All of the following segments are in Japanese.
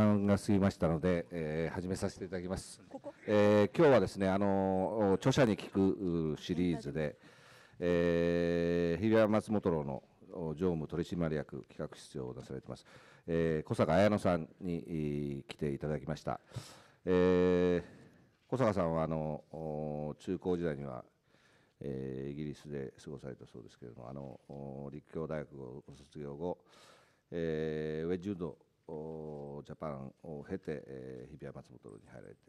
間が過ぎましたので、えー、始めさせていただきます。こえー、今日はですね、あの著者に聞くシリーズで、えー、日比谷松本郎の常務取締役企画室長を出されてます、えー、小坂綾乃さんに来ていただきました。えー、小坂さんはあの中高時代にはえー、イギリスで過ごされたそうですけれどもあの立教大学をご卒業後、えー、ウェッジウッドジャパンを経て、えー、日比谷松本に入られて、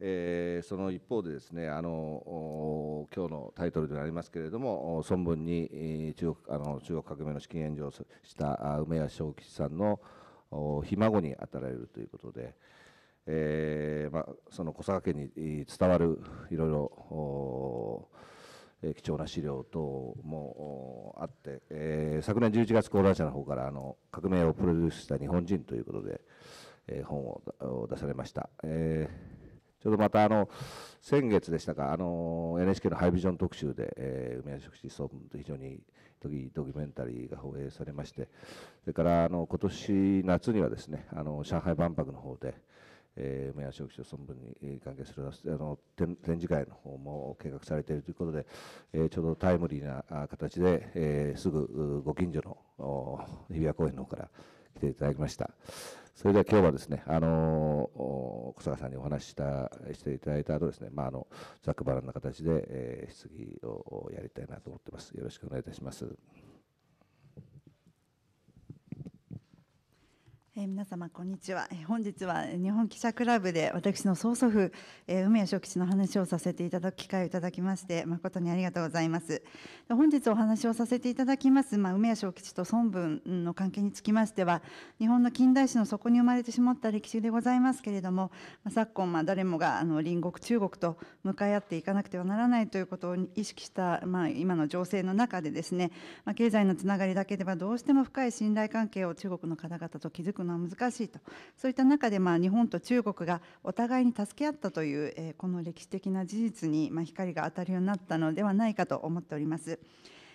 えー、その一方でですねあの今日のタイトルでありますけれども孫文に中国あの中国革命の資金援助をした梅屋正吉さんのひ孫に当たられるということで。えーまあ、その小坂家に伝わるいろいろ貴重な資料等もあって、え昨年11月講談社の方からあの革命をプロデュースした日本人ということで、え本を出されました。えちょうどまたあの先月でしたか、あの NHK のハイビジョン特集で、えー、梅谷職士総務と非常にドキドキュメンタリーが放映されまして、それからあの今年夏にはですね、あの上海万博の方で、えー、名所局村分に関係するあの展示会の方も計画されているということで、えー、ちょうどタイムリーな形で、えー、すぐご近所の日比谷公園の方から来ていただきました。それでは今日はですね、あの小坂さんにお話ししたしていただいた後ですね、まあ、あのざっくばらんな形で、えー、質疑をやりたいなと思ってます。よろしくお願いいたします。えー、皆様こんにちは、本日は日本記者クラブで私の曽祖父、えー、梅谷職吉の話をさせていただく機会をいただきまして誠にありがとうございます、本日お話をさせていただきます、まあ、梅屋小吉と孫文の関係につきましては日本の近代史の底に生まれてしまった歴史でございますけれども、まあ、昨今、まあ、誰もがあの隣国中国と向かい合っていかなくてはならないということを意識した、まあ、今の情勢の中でですね、まあ、経済のつながりだけではどうしても深い信頼関係を中国の方々と築くのは難しいとそういった中で、まあ、日本と中国がお互いに助け合ったという、えー、この歴史的な事実に、まあ、光が当たるようになったのではないかと思っております。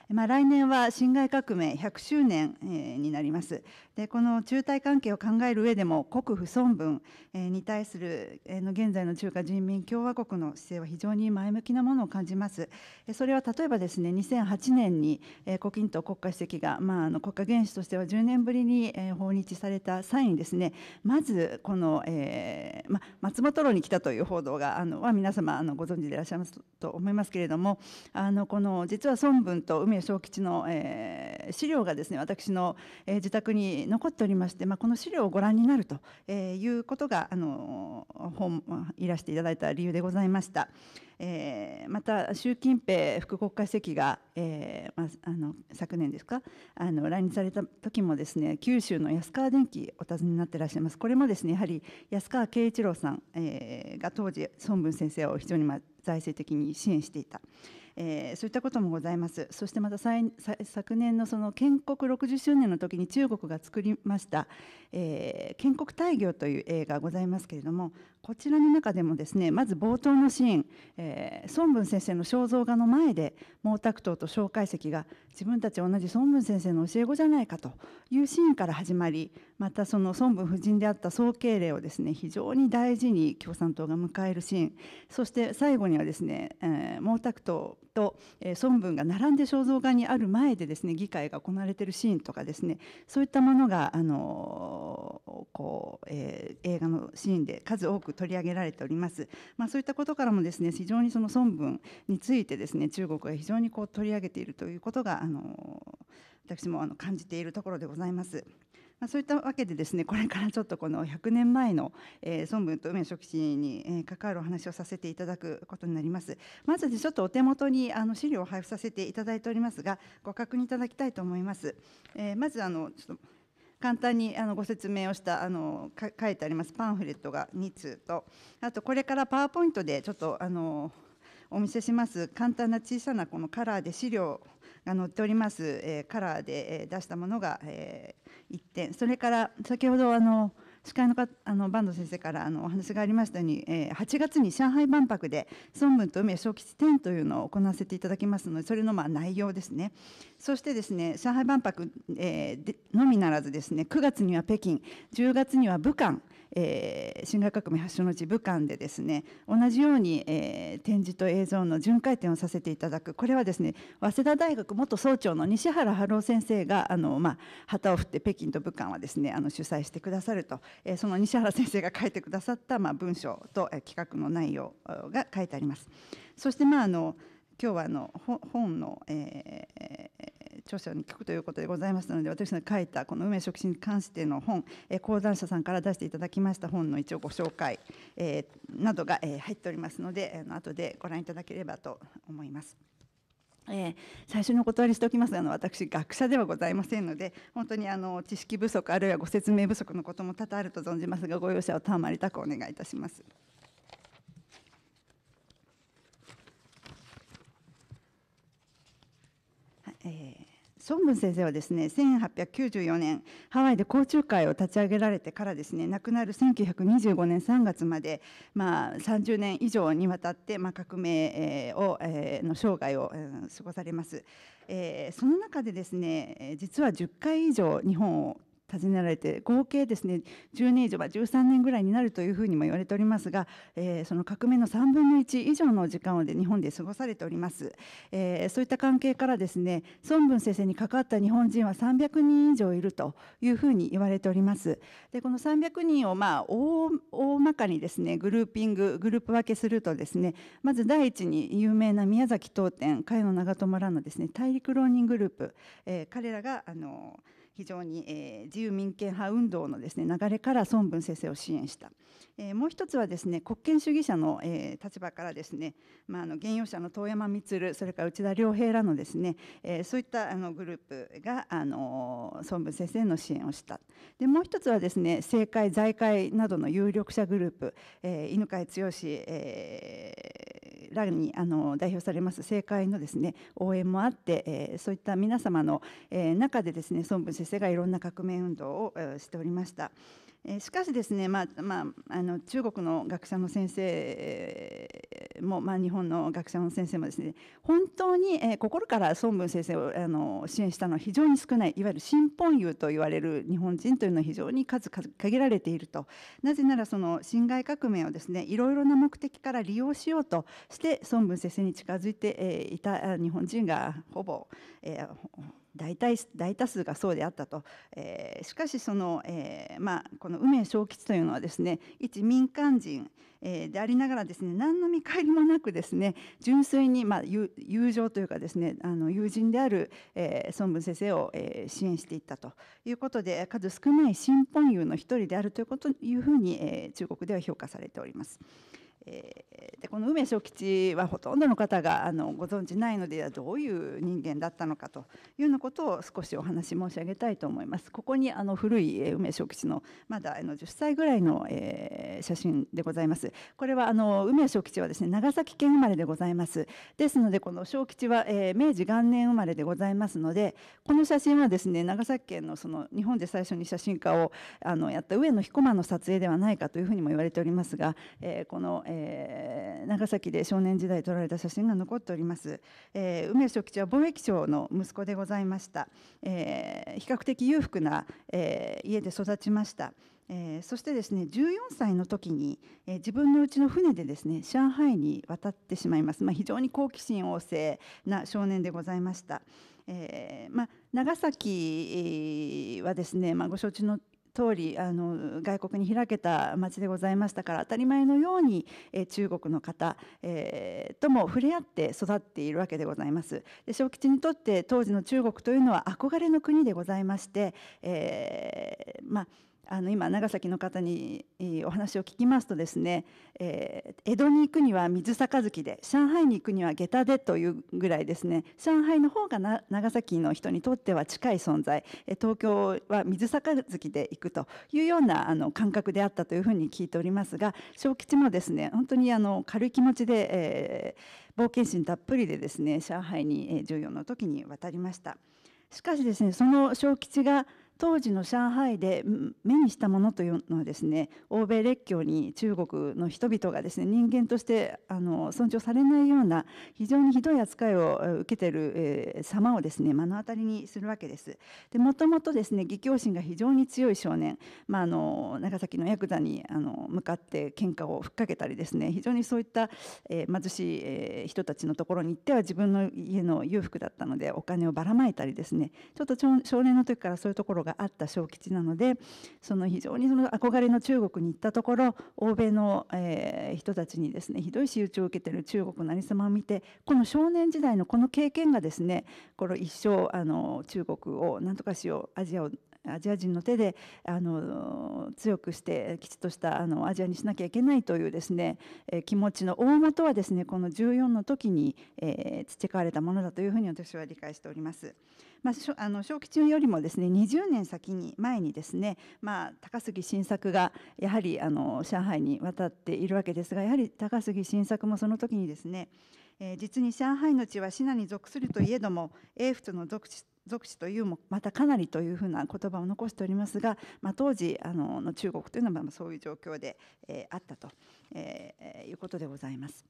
まあ、来年は辛亥革命100周年になります。でこの中台関係を考える上でも国不存分、えに対する、えの現在の中華人民共和国の姿勢は非常に前向きなものを感じます。それは例えばですね2008年に、え胡錦涛国家主席が、まあ、あの国家元首としては10年ぶりに、え訪日された際にですねまずこの、えー、ま、松本楼に来たという報道があのは皆様あのご存知でいらっしゃいますと思いますけれどもあのこの実は孫文と梅正吉の、えー、資料がですね私の、え自宅に残っておりまして、まあ、この資料をご覧になるとえいうことがあの本いらしていただいた理由でございました。えー、また習近平副国家主席が、えーまあ、あの昨年ですかあの来日された時もですね九州の安川電機お尋ねになっていらっしゃいますこれもですねやはり安川慶一郎さん、えー、が当時孫文先生を非常に、ま財政的に支援していた。えー、そういったこともございますそしてまた昨年のその建国60周年の時に中国が作りました「えー、建国大業」という映画ございますけれどもこちらの中でもですねまず冒頭のシーン、えー、孫文先生の肖像画の前で毛沢東と蒋介石が自分たち同じ孫文先生の教え子じゃないかというシーンから始まりまたその孫文夫人であった総慶齢をですね非常に大事に共産党が迎えるシーンそして最後にはですね、えー、毛沢東と、えー、孫文が並んで肖像画にある前でですね議会が行われているシーンとかですねそういったものが、あのー、こうえー、映画のシーンで数多く取り上げられております、まあ、そういったことからもですね非常にその孫文についてですね中国が非常にこう取り上げているということが、あの私もあの感じているところでございます。まあ、そういったわけでですね これからちょっとこの100年前の、えー、孫文と梅書記に、えー、関わるお話をさせていただくことになりますまずね、ちょっとお手元にあの資料を配布させていただいておりますがご確認いただきたいと思います、えー、まずあのちょっと簡単にあのご説明をしたあの書いてありますパンフレットが2通とあとこれからパワーポイントでちょっとあのお見せします簡単な小さなこのカラーで資料が載っております、えカラーで出したものが、え1点それから先ほどあの司会のかあの坂東先生からあのお話がありましたように、えー、8月に上海万博で孫文と梅小吉展というのを行わせていただきますのでそれのまあ内容ですねそしてですね上海万博、えー、のみならずですね9月には北京10月には武漢えー、辛亥革命発祥の地武漢でですね同じように、えー、展示と映像の巡回展をさせていただくこれはですね早稲田大学元総長の西原春夫先生があの、まあ、旗を振って北京と武漢はですねあの主催してくださると、えー、その西原先生が書いてくださった、まあ、文章と、えー、企画の内容が書いてあります。そして、まあ、あの今日はあの本の、えー著者に聞くということでございますので私の書いたこの運命食進に関しての本、えー、講談社さんから出していただきました本の一応ご紹介、えー、などが、えー、入っておりますので、あの後でご覧いただければと思います。えー、最初にお断りしておきますがあの私学者ではございませんので本当にあの知識不足あるいはご説明不足のことも多々あると存じますがご容赦を賜りたくお願いいたします。孫文先生はですね1894年ハワイで交中会を立ち上げられてからですね亡くなる1925年3月まで、まあ、30年以上にわたって、まあ、革命を、えー、の生涯を、過ごされます、えー、その中でですね実は10回以上日本を尋ねられて合計ですね10年以上は13年ぐらいになるというふうにも言われておりますが、えー、その革命の3分の1以上の時間をで日本で過ごされております、えー、そういった関係からですね孫文先生に関わった日本人は300人以上いるというふうに言われておりますでこの300人をまあ大大まかにですねグルーピンググループ分けするとですねまず第一に有名な宮崎東店茅野長友らのですね大陸浪人グループ、えー、彼らがあのー非常に、え自由民権派運動のです、ね、流れから孫文先生を支援した、えもう一つはですね国権主義者の、え立場からですね、まあ、あの現用者の遠山満それから内田良平らのですね、えそういったあのグループがあの孫文先生の支援をしたでもう一つはですね政界財界などの有力者グループ、え犬飼剛、えーらにあの代表されます政界のですね応援もあって、えー、そういった皆様の、えー、中でですね孫文先生がいろんな革命運動を、えー、しておりました。しかしですね、まあまあ、あの中国の学者の先生も、まあ、日本の学者の先生もですね本当に、えー、心から孫文先生をあの支援したのは非常に少ないいわゆる新本友と言われる日本人というのは非常に数限られているとなぜならその辛亥革命をですねいろいろな目的から利用しようとして孫文先生に近づいて、えいた日本人がほぼ、えー、大体大多数がそうであったと、えー、しかしその、えーまあ、この梅正吉というのはですね一民間人、えー、でありながらですね何の見返りもなくですね純粋に、まあ、友情というかですねあの友人である、えー、孫文先生を、えー、支援していったということで数少ない新本友の一人であるというこというふうに、えー、中国では評価されております。えー、でこの梅小吉はほとんどの方があのご存じないのでどういう人間だったのかというようなことを少しお話申し上げたいと思います。ここにあの古い梅小吉のまだあの10歳ぐらいの、えー、写真でございます。これはあの梅小吉はですね長崎県生まれでございます。ですのでこの小吉は、えー、明治元年生まれでございますのでこの写真はですね長崎県のその日本で最初に写真家をあのやった上野彦間の撮影ではないかというふうにも言われておりますが、えー、この、えーえー、長崎で少年時代撮られた写真が残っております、えー、梅書吉は貿易商の息子でございました、えー、比較的裕福な、え家で育ちましたえー、そしてですね14歳の時に、えー、自分のうちの船でですね上海に渡ってしまいます、まあ、非常に好奇心旺盛な少年でございました。えーまあ、長崎はですね、まあ、ご承知の通りあの外国に開けた街でございましたから当たり前のように、え中国の方、えー、とも触れ合って育っているわけでございます。で小吉にとって当時の中国というのは憧れの国でございまして、えー、まああの今長崎の方にお話を聞きますとですね、えー、江戸に行くには水杯で上海に行くには下駄でというぐらいですね上海の方がな長崎の人にとっては近い存在東京は水杯で行くというようなあの感覚であったというふうに聞いておりますが小吉もですね本当にあの軽い気持ちで、えー、冒険心たっぷりでですね上海に14の時に渡りました。しかしですねその小吉が当時の上海で目にしたものというのはですね欧米列強に中国の人々がですね人間としてあの尊重されないような非常にひどい扱いを受けている、え様をですね目の当たりにするわけです。でもともとですね義教心が非常に強い少年、まあ、あの長崎のヤクザにあの向かって喧嘩をふっかけたりですね非常にそういった、え貧しい、え人たちのところに行っては自分の家の裕福だったのでお金をばらまいたりですねちょっと少年の時からそういうところがあった小吉なのでその非常にその憧れの中国に行ったところ欧米の、えー、人たちにですねひどい仕打ちを受けてる中国のありさまを見てこの少年時代のこの経験がですねこの一生あの中国を何とかしようアジアをアジア人の手であの強くしてきちっとしたあのアジアにしなきゃいけないというですね、え気持ちの大元はですねこの14の時に、えー、培われたものだというふうに私は理解しております。まあ、あの小吉よりもですね20年先に前にですね、まあ、高杉晋作がやはりあの上海に渡っているわけですがやはり高杉晋作もその時にですねえ実に上海の地はシナに属するといえども英仏の属地属子というもまたかなりというふうな言葉を残しておりますが、まあ、当時あのの中国というのはまあそういう状況で、えー、あったと、えー、いうことでございます。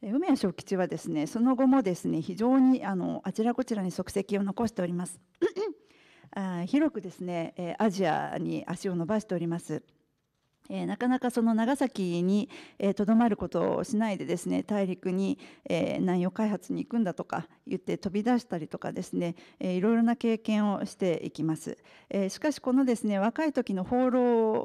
梅谷小吉はですねその後もですね非常にあのあちらこちらに足跡を残しております。あ広くですねアジアに足を伸ばしております。えー、なかなかその長崎にとど、えー、まることをしないでですね大陸に、えー、南洋開発に行くんだとか言って飛び出したりとかですね、えー、いろいろな経験をしていきます、えー、しかしこのですね若い時の放浪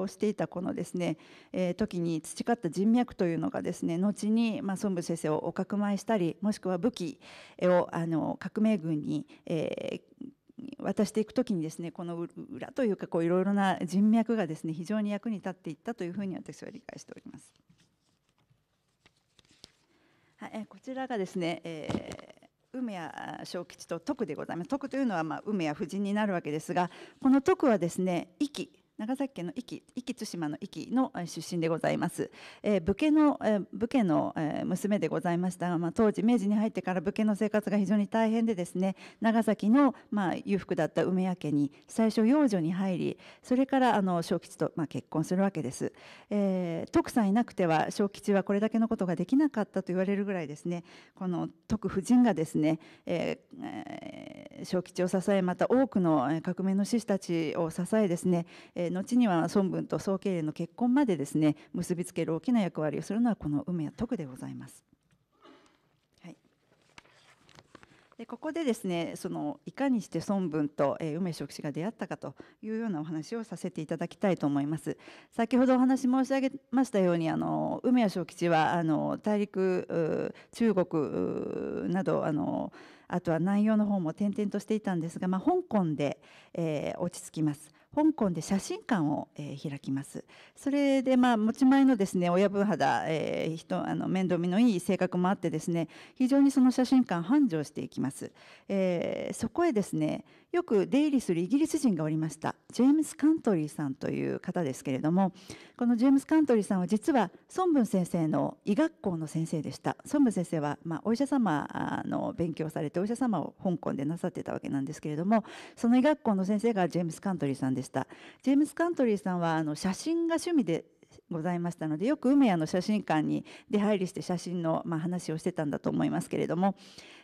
をしていたこのですね、えー、時に培った人脈というのがですね後に、まあ、孫武先生をおかくまいしたりもしくは武器をあの革命軍に、えー、渡していく時にですねこの裏というかいろいろな人脈がですね非常に役に立っていったというふうに私は理解しております。はい、こちらがですね、えー梅屋小吉と徳でございます徳というのは、まあ、梅や夫人になるわけですがこの徳はですね「息」長崎県の壱岐壱岐対馬の壱岐の出身でございます、えー、武家の、えー、武家の、えー、娘でございましたが、まあ、当時明治に入ってから武家の生活が非常に大変でですね長崎の、まあ、裕福だった梅屋家に最初養女に入りそれからあの小吉と、まあ、結婚するわけです、えー、徳さんいなくては小吉はこれだけのことができなかったと言われるぐらいですねこの徳夫人がですね、えー、小吉を支えまた多くの革命の志士たちを支えですね、えーえー、後には孫文と宋慶齢の結婚までですね結びつける大きな役割をするのはこの梅や徳でございます。でここでですねそのいかにして孫文と、えー、梅職士が出会ったかというようなお話をさせていただきたいと思います先ほどお話申し上げましたようにあの梅谷職吉はあの大陸中国などあのあとは南洋の方も転々としていたんですが、まあ、香港で、えー、落ち着きます香港で写真館を、えー、開きますそれで、まあ、持ち前のですね親分肌、えー、人あの面倒見のいい性格もあってですね非常にその写真館繁盛していきます、えー、そこへですねよく出入りするイギリス人がおりましたジェームス・カントリーさんという方ですけれどもこのジェームス・カントリーさんは実は孫文先生の医学校の先生でした孫文先生は、まあ、お医者様の勉強されてお医者様を香港でなさってたわけなんですけれどもその医学校の先生がジェームス・カントリーさんでしたジェームス・カントリーさんはあの写真が趣味でございましたのでよく梅屋の写真館に出入りして写真の、まあ、話をしてたんだと思いますけれども、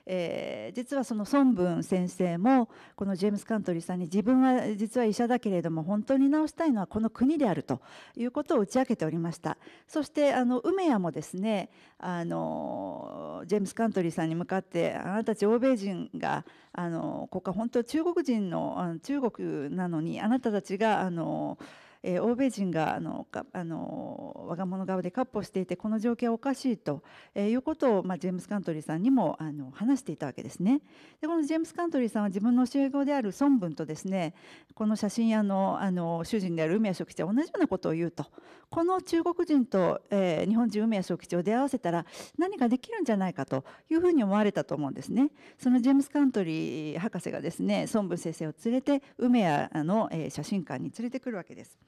えー、実はその孫文先生もこのジェームス・カントリーさんに自分は実は医者だけれども本当に治したいのはこの国であるということを打ち明けておりましたそしてあの梅屋もですねあのジェームス・カントリーさんに向かってあなたたち欧米人があのここは本当中国人のあの中国なのにあなたたちがあの。えー、欧米人があのかあの我が物顔で割歩していてこの状況はおかしいと、えー、いうことを、まあ、ジェームス・カントリーさんにもあの話していたわけですね。でこのジェームス・カントリーさんは自分の教え子である孫文とですねこの写真屋のあの主人である梅谷書記長は同じようなことを言うとこの中国人と、えー、日本人梅谷書記長を出会わせたら何かできるんじゃないかというふうに思われたと思うんですね。そのジェームス・カントリー博士がですね孫文先生を連れて梅谷の写真館に連れてくるわけです。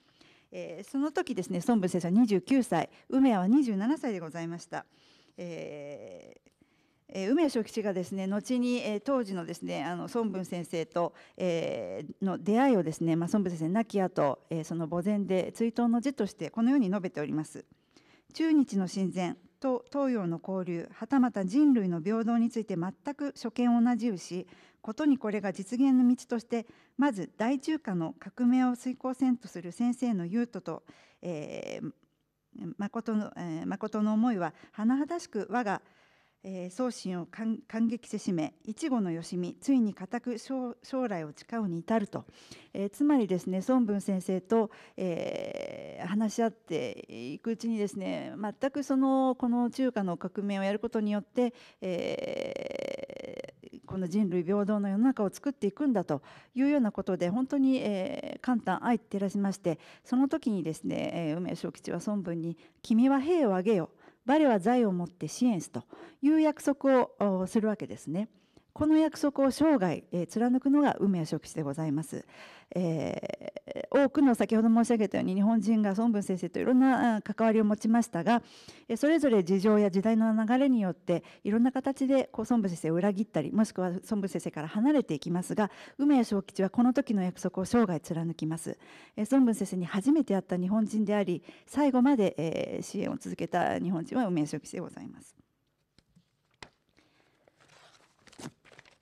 えー、その時ですね孫文先生は29歳梅屋は27歳でございました。えーえー、梅屋昭吉がですね後に、えー、当時のですねあの孫文先生と、えー、の出会いをですね、まあ、孫文先生亡き後、えー、その墓前で追悼の辞としてこのように述べております。中日の親善と東洋の交流はたまた人類の平等について全く所見を同じうしことにこれが実現の道としてまず大中華の革命を遂行せんとする先生の雄斗と、えー、誠の、えー、誠の思いは甚だしく我が、えー、宗心を感激せしめ一語のよしみついに固く将来を誓うに至ると、えー、つまりですね孫文先生と、えー、話し合っていくうちにですね全くそのこの中華の革命をやることによって、えーこの人類平等の世の中を作っていくんだというようなことで本当に、えー、簡単愛照らしましてその時にですね、えー、梅昇吉は孫文に「君は兵を挙げよ我は財をもって支援す」という約束をするわけですね。この約束を生涯、え貫くのが運命職種でございます、えー、多くの先ほど申し上げたように日本人が孫文先生といろんな関わりを持ちましたがそれぞれ事情や時代の流れによっていろんな形でこう孫文先生を裏切ったりもしくは孫文先生から離れていきますが梅谷正吉はこの時の約束を生涯貫きます、えー、孫文先生に初めて会った日本人であり最後まで、え支援を続けた日本人は梅谷正吉でございます。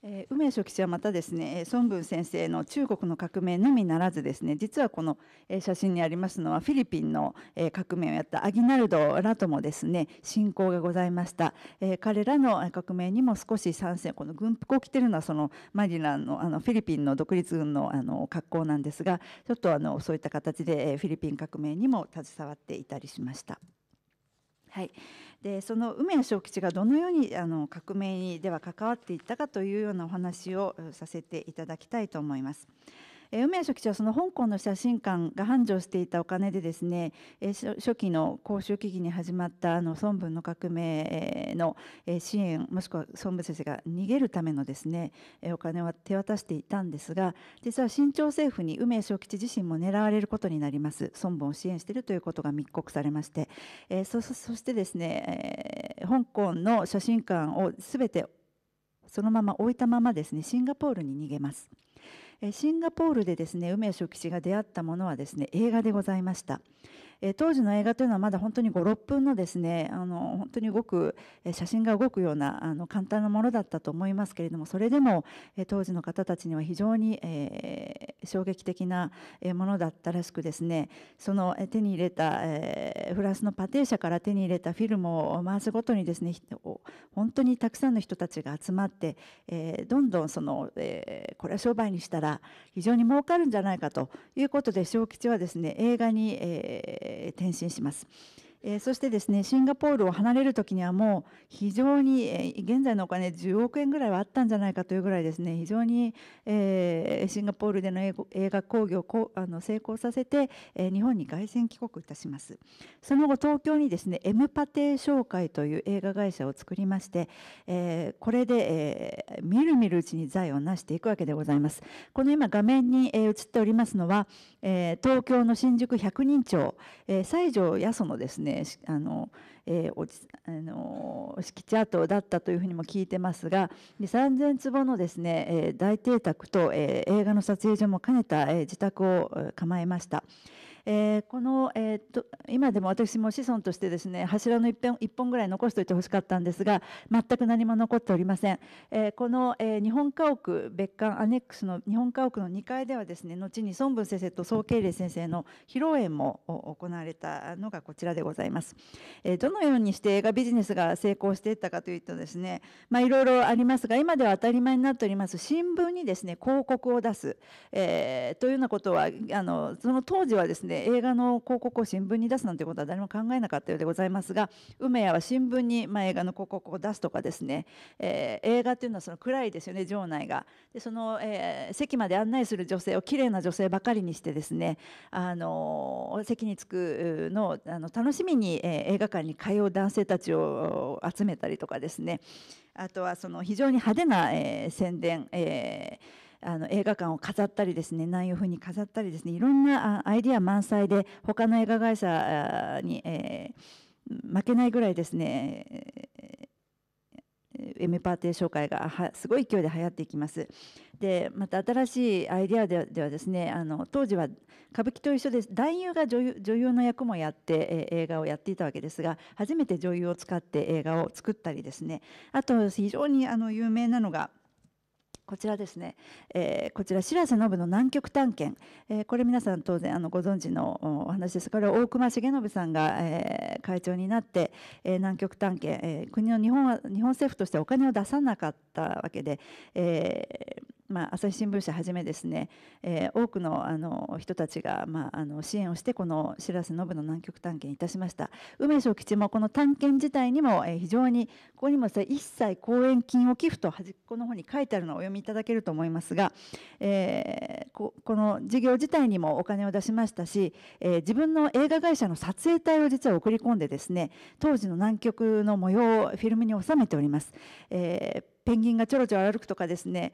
え梅書記者はまたですね孫文先生の中国の革命のみならずですね実はこの、え写真にありますのはフィリピンの、え革命をやったアギナルドらともですね親交がございました、え彼らの革命にも少し参戦この軍服を着てるのはそのマリラのあのフィリピンの独立軍のあの格好なんですがちょっとあのそういった形で、えフィリピン革命にも携わっていたりしました。はいでその梅谷正吉がどのようにあの革命にでは関わっていったかというようなお話をさせていただきたいと思います。え梅谷書記長その香港の写真館が繁盛していたお金でですね、え初期の公衆危機に始まったあの孫文の革命の支援もしくは孫文先生が逃げるためのですねお金を手渡していたんですが実は新朝政府に梅谷小吉自身も狙われることになります孫文を支援しているということが密告されまして、えそしてですね、え香港の写真館を全てそのまま置いたままですねシンガポールに逃げます。シンガポールでですね梅谷昭吉が出会ったものはですね映画でございましたえ当時の映画というのはまだ本当に56分のですねあの本当に動く写真が動くようなあの簡単なものだったと思いますけれどもそれでも、え当時の方たちには非常に、えー、衝撃的なものだったらしくですねその手に入れた、えー、フランスのパテー社から手に入れたフィルムを回すごとにですね本当にたくさんの人たちが集まって、えー、どんどんその、えこれは商売にしたら非常に儲かるんじゃないかということで小吉はですね映画に、えー転身しますえー、そしてですねシンガポールを離れるときにはもう非常に、えー、現在のお金10億円ぐらいはあったんじゃないかというぐらいですね非常に、えー、シンガポールでの映画興行をあの成功させて、えー、日本に凱旋帰国いたしますその後東京にですねエムパテ商会という映画会社を作りまして、えー、これで、えー、みるみるうちに財を成していくわけでございますこの今画面に、えー、映っておりますのは、えー、東京の新宿百人町、えー、西条八十のですねねあの、えー、あの敷地跡だったというふうにも聞いてますが3,000坪のですね、え大邸宅と、え映画の撮影所も兼ねた、え自宅を構えました。えー、この、えーと、今でも私も子孫としてですね柱の一本一本ぐらい残しておいてほしかったんですが全く何も残っておりません、えー、この、えー、日本家屋別館アネックスの日本家屋の2階ではですね後に孫文先生と宋慶礼先生の披露宴も行われたのがこちらでございます、えー、どのようにして映画ビジネスが成功していったかというとですねまあいろいろありますが今では当たり前になっております新聞にですね広告を出す、えー、というようなことはあのその当時はですねで映画の広告を新聞に出すなんてことは誰も考えなかったようでございますが梅屋は新聞に、まあ、映画の広告を出すとかですね、えー、映画っていうのはその暗いですよね場内が。でその、えー、席まで案内する女性を綺麗な女性ばかりにしてですねあの席に着くのあの楽しみに、えー、映画館に通う男性たちを集めたりとかですねあとはその非常に派手な、えー、宣伝、えーあの映画館を飾ったりですね内容風に飾ったりですねいろんなアイデア満載で他の映画会社に、えー、負けないぐらいですね、えー、エムパーティー紹介がすごい勢いで流行っていきます。でまた新しいアイデアではですねあの当時は歌舞伎と一緒です男優が女優女優の役もやって、え映画をやっていたわけですが初めて女優を使って映画を作ったりですねあと非常にあの有名なのが「こちらですね、えー、こちら白瀬信の南極探検、えー、これ皆さん当然あのご存知のお話ですこれは大隈重信さんが、えー、会長になって、えー、南極探検、えー、国の日本は日本政府としてお金を出さなかったわけで、えーまあ、朝日新聞社はじめですね、えー、多くのあの人たちが、まあ、あの支援をしてこの「白らせのの南極探検」いたしました梅小吉もこの探検自体にも、えー、非常にここにも一切講演金を寄付と端っこの方に書いてあるのをお読みいただけると思いますが、えー、ここの事業自体にもお金を出しましたし、えー、自分の映画会社の撮影隊を実は送り込んでですね当時の南極の模様をフィルムに収めております。えーペンギンがちょろちょろ歩くとかですね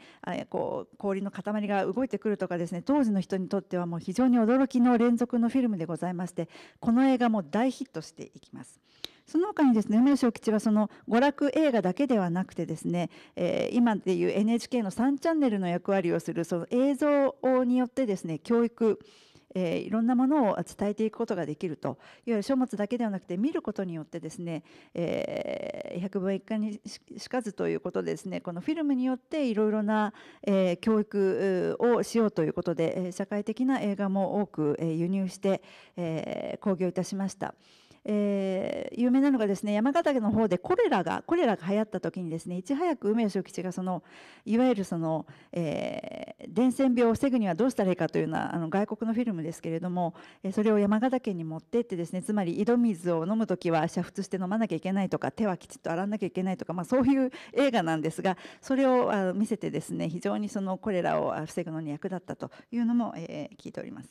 こう氷の塊が動いてくるとかですね当時の人にとってはもう非常に驚きの連続のフィルムでございましてこの映画も大ヒットしていきます。その他にですね梅昇吉はその娯楽映画だけではなくてですね、えー、今でいう NHK の3チャンネルの役割をするその映像によってですね教育えー、いろんなものを伝えていくことができるといわゆる書物だけではなくて見ることによってですね、えー、百聞一家にしかずということでですねこのフィルムによっていろいろな、えー、教育をしようということで社会的な映画も多く輸入して、えー、興行いたしました。えー、有名なのがですね山形県の方でコレラがコレラが流行った時にですねいち早く梅吉吉がそのいわゆるその、えー、伝染病を防ぐにはどうしたらいいかというのはあの外国のフィルムですけれども、えそれを山形県に持ってってですねつまり井戸水を飲む時は煮沸して飲まなきゃいけないとか手はきちっと洗わなきゃいけないとか、まあ、そういう映画なんですがそれをあ見せてですね非常にそのコレラを防ぐのに役立ったというのも、えー、聞いております。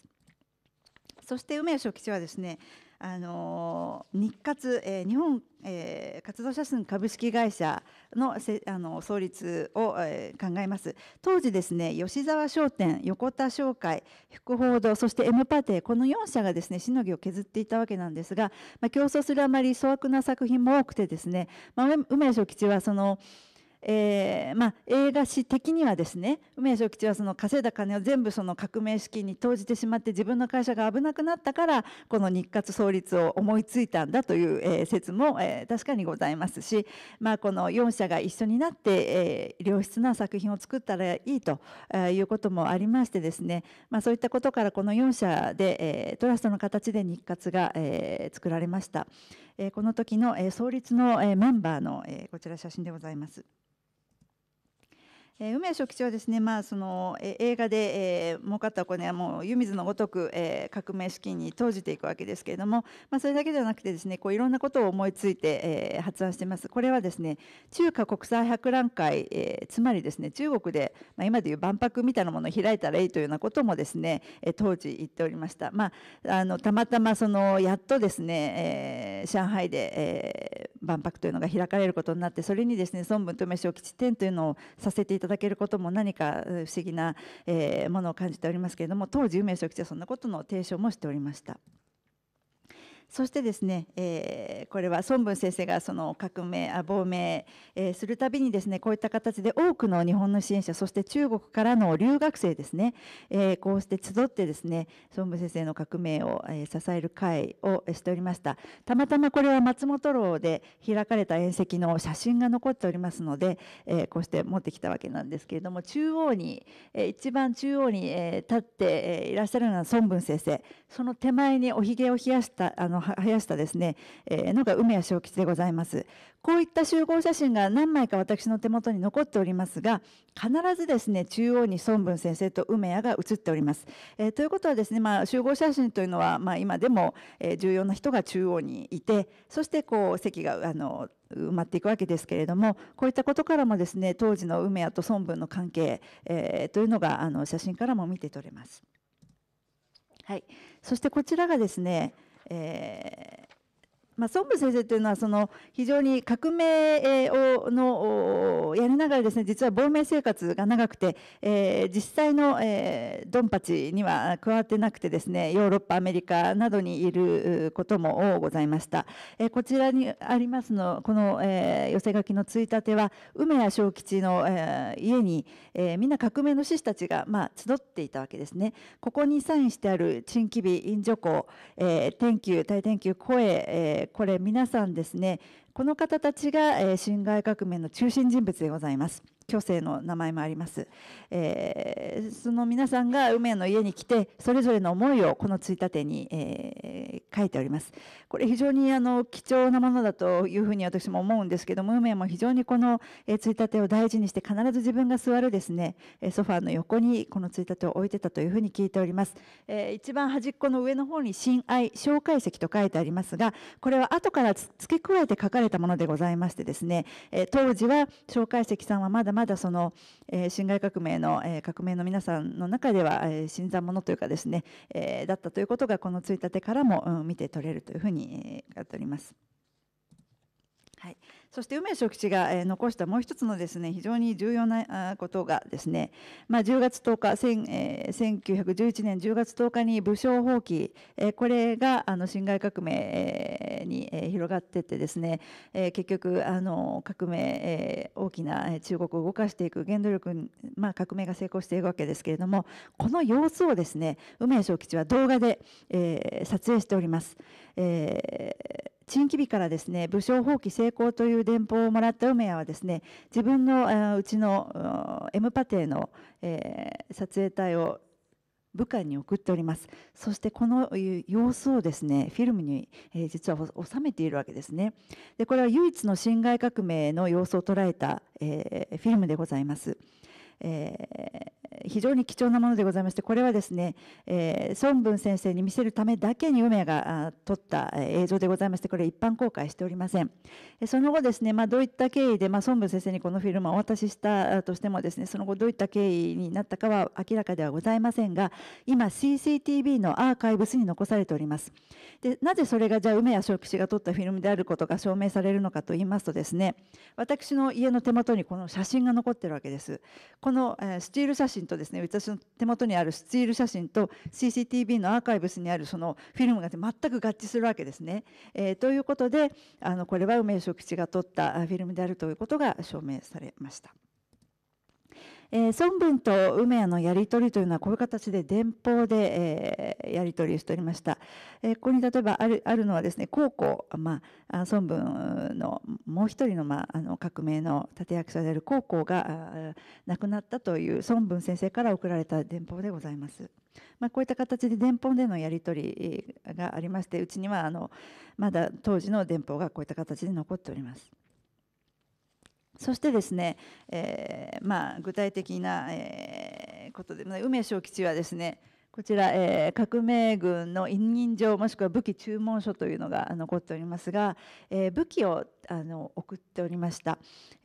そして梅吉地はですねあの日活、えー、日本、えー、活動者数株式会社のせあの創立を、えー、考えます当時ですね吉沢商店横田商会福報堂そして M パテこの4社がですねしのぎを削っていたわけなんですが、まあ、競争するあまり粗悪な作品も多くてですね、まあ、梅谷吉はそのえー、まあ、映画史的にはですね梅屋吉はその稼いだ金を全部その革命資金に投じてしまって自分の会社が危なくなったからこの日活創立を思いついたんだという、えー、説も、えー、確かにございますし、まあ、この4社が一緒になって、え良質な作品を作ったらいいということもありましてですね、まあ、そういったことからこの4社で、えトラストの形で日活が、え作られました、この時の、創立の、メンバーの、こちら写真でございます。えー、梅書記長はですね、まあそのえー、映画で、えー、儲かったお金はもう湯水のごとく、えー、革命資金に投じていくわけですけれども、まあ、それだけではなくてですねこういろんなことを思いついて、えー、発案していますこれはですね中華国際博覧会、えー、つまりですね中国で、まあ、今でいう万博みたいなものを開いたらいいというようなこともですね、えー、当時言っておりました、まあ、あのたまたまそのやっとですね、えー、上海で、えー、万博というのが開かれることになってそれにですね孫文と梅小吉展というのをさせていたただけることも何か不思議な、えものを感じておりますけれども当時有名書はそんなことの提唱もしておりました。そしてですね、えー、これは孫文先生がその革命あ亡命、えー、するたびにですねこういった形で多くの日本の支援者そして中国からの留学生ですね、えー、こうして集ってですね孫文先生の革命を、えー、支える会をしておりましたたまたまこれは松本楼で開かれた宴席の写真が残っておりますので、えー、こうして持ってきたわけなんですけれども中央に、えー、一番中央に、えー、立っていらっしゃるのは孫文先生その手前におひげを冷やしたあのの生したですね、えー、のが梅谷正吉でございますこういった集合写真が何枚か私の手元に残っておりますが必ずですね中央に孫文先生と梅谷が写っております、えー、ということはですね、まあ、集合写真というのは、まあ、今でも、え重要な人が中央にいてそしてこう席があの埋まっていくわけですけれどもこういったことからもですね当時の梅谷と孫文の関係、えー、というのがあの写真からも見て取れます。はい、そしてこちらがですねええ。まあ、孫武先生というのはその非常に革命をのやりながらですね実は亡命生活が長くて、えー、実際の、えー、ドンパチには加わってなくてですねヨーロッパアメリカなどにいることもございました、えー、こちらにありますのこの、えー、寄せ書きのついたては梅谷小吉の、えー、家に、えー、みんな革命の志士たちが、まあ、集っていたわけですねここにサインしてある「陳規日印助行」えー「天球大天球声」えーこれ皆さんですねこの方たちが辛亥革命の中心人物でございます。虚勢の名前もあります、えー、その皆さんが梅の家に来てそれぞれの思いをこのついたてに、えー、書いておりますこれ非常にあの貴重なものだというふうに私も思うんですけども梅も非常にこの、えー、ついたてを大事にして必ず自分が座るですねソファーの横にこのついたてを置いてたというふうに聞いております、えー、一番端っこの上の方に親愛紹介石と書いてありますがこれは後から付け加えて書かれたものでございましてですね、えー、当時は紹介石さんはまだまだその、え辛亥革命の、え革命の皆さんの中では、え新参者というかですね、えだったということがこのついたてからも、うん、見て取れるというふうに、えっております。はい、そして梅書吉が、え残したもう一つのですね非常に重要なことがですね、まあ、10月10日、え1911年10月10日に武将放棄、えこれがあの辛亥革命、に、え広がってってですね、え結局あの革命、大きな中国を動かしていく原動力、まあ、革命が成功しているわけですけれどもこの様子をですね梅正吉は動画で、え撮影しております。えー陳吉日からですね武将放棄成功という電報をもらった梅谷はですね自分のうちの M パテの、え撮影隊を武漢に送っておりますそしてこの様子をですねフィルムに、え実は収めているわけですねでこれは唯一の侵害革命の様子を捉えた、えフィルムでございます。えー、非常に貴重なものでございましてこれはですね、えー、孫文先生に見せるためだけに梅が撮った映像でございましてこれ一般公開しておりませんその後ですね、まあ、どういった経緯で、まあ、孫文先生にこのフィルムをお渡ししたとしてもですねその後どういった経緯になったかは明らかではございませんが今 CCTV のアーカイブスに残されておりますでなぜそれがじゃあ梅谷正吉が撮ったフィルムであることが証明されるのかと言いますとですね私の家の手元にこの写真が残ってるわけですこのスチール写真とですね私の手元にあるスチール写真と CCTV のアーカイブスにあるそのフィルムが全く合致するわけですね。えー、ということであのこれは梅昇吉が撮ったフィルムであるということが証明されました。えー、孫文と梅屋のやり取りというのはこういう形で電報で、えー、やり取りしておりました、えー、ここに例えばあるあるのはですね高校、まあ、孫文のもう一人の,、まあ、あの革命の立役者である高校が亡くなったという孫文先生から送られた電報でございます。まあ、こういった形で電報でのやり取りがありましてうちにはあのまだ当時の電報がこういった形で残っております。そしてですね、えー、まあ、具体的な、えー、ことで、梅小吉はですね、こちら、えー、革命軍の委任状もしくは武器注文書というのが残っておりますが、えー、武器をあの送っておりました、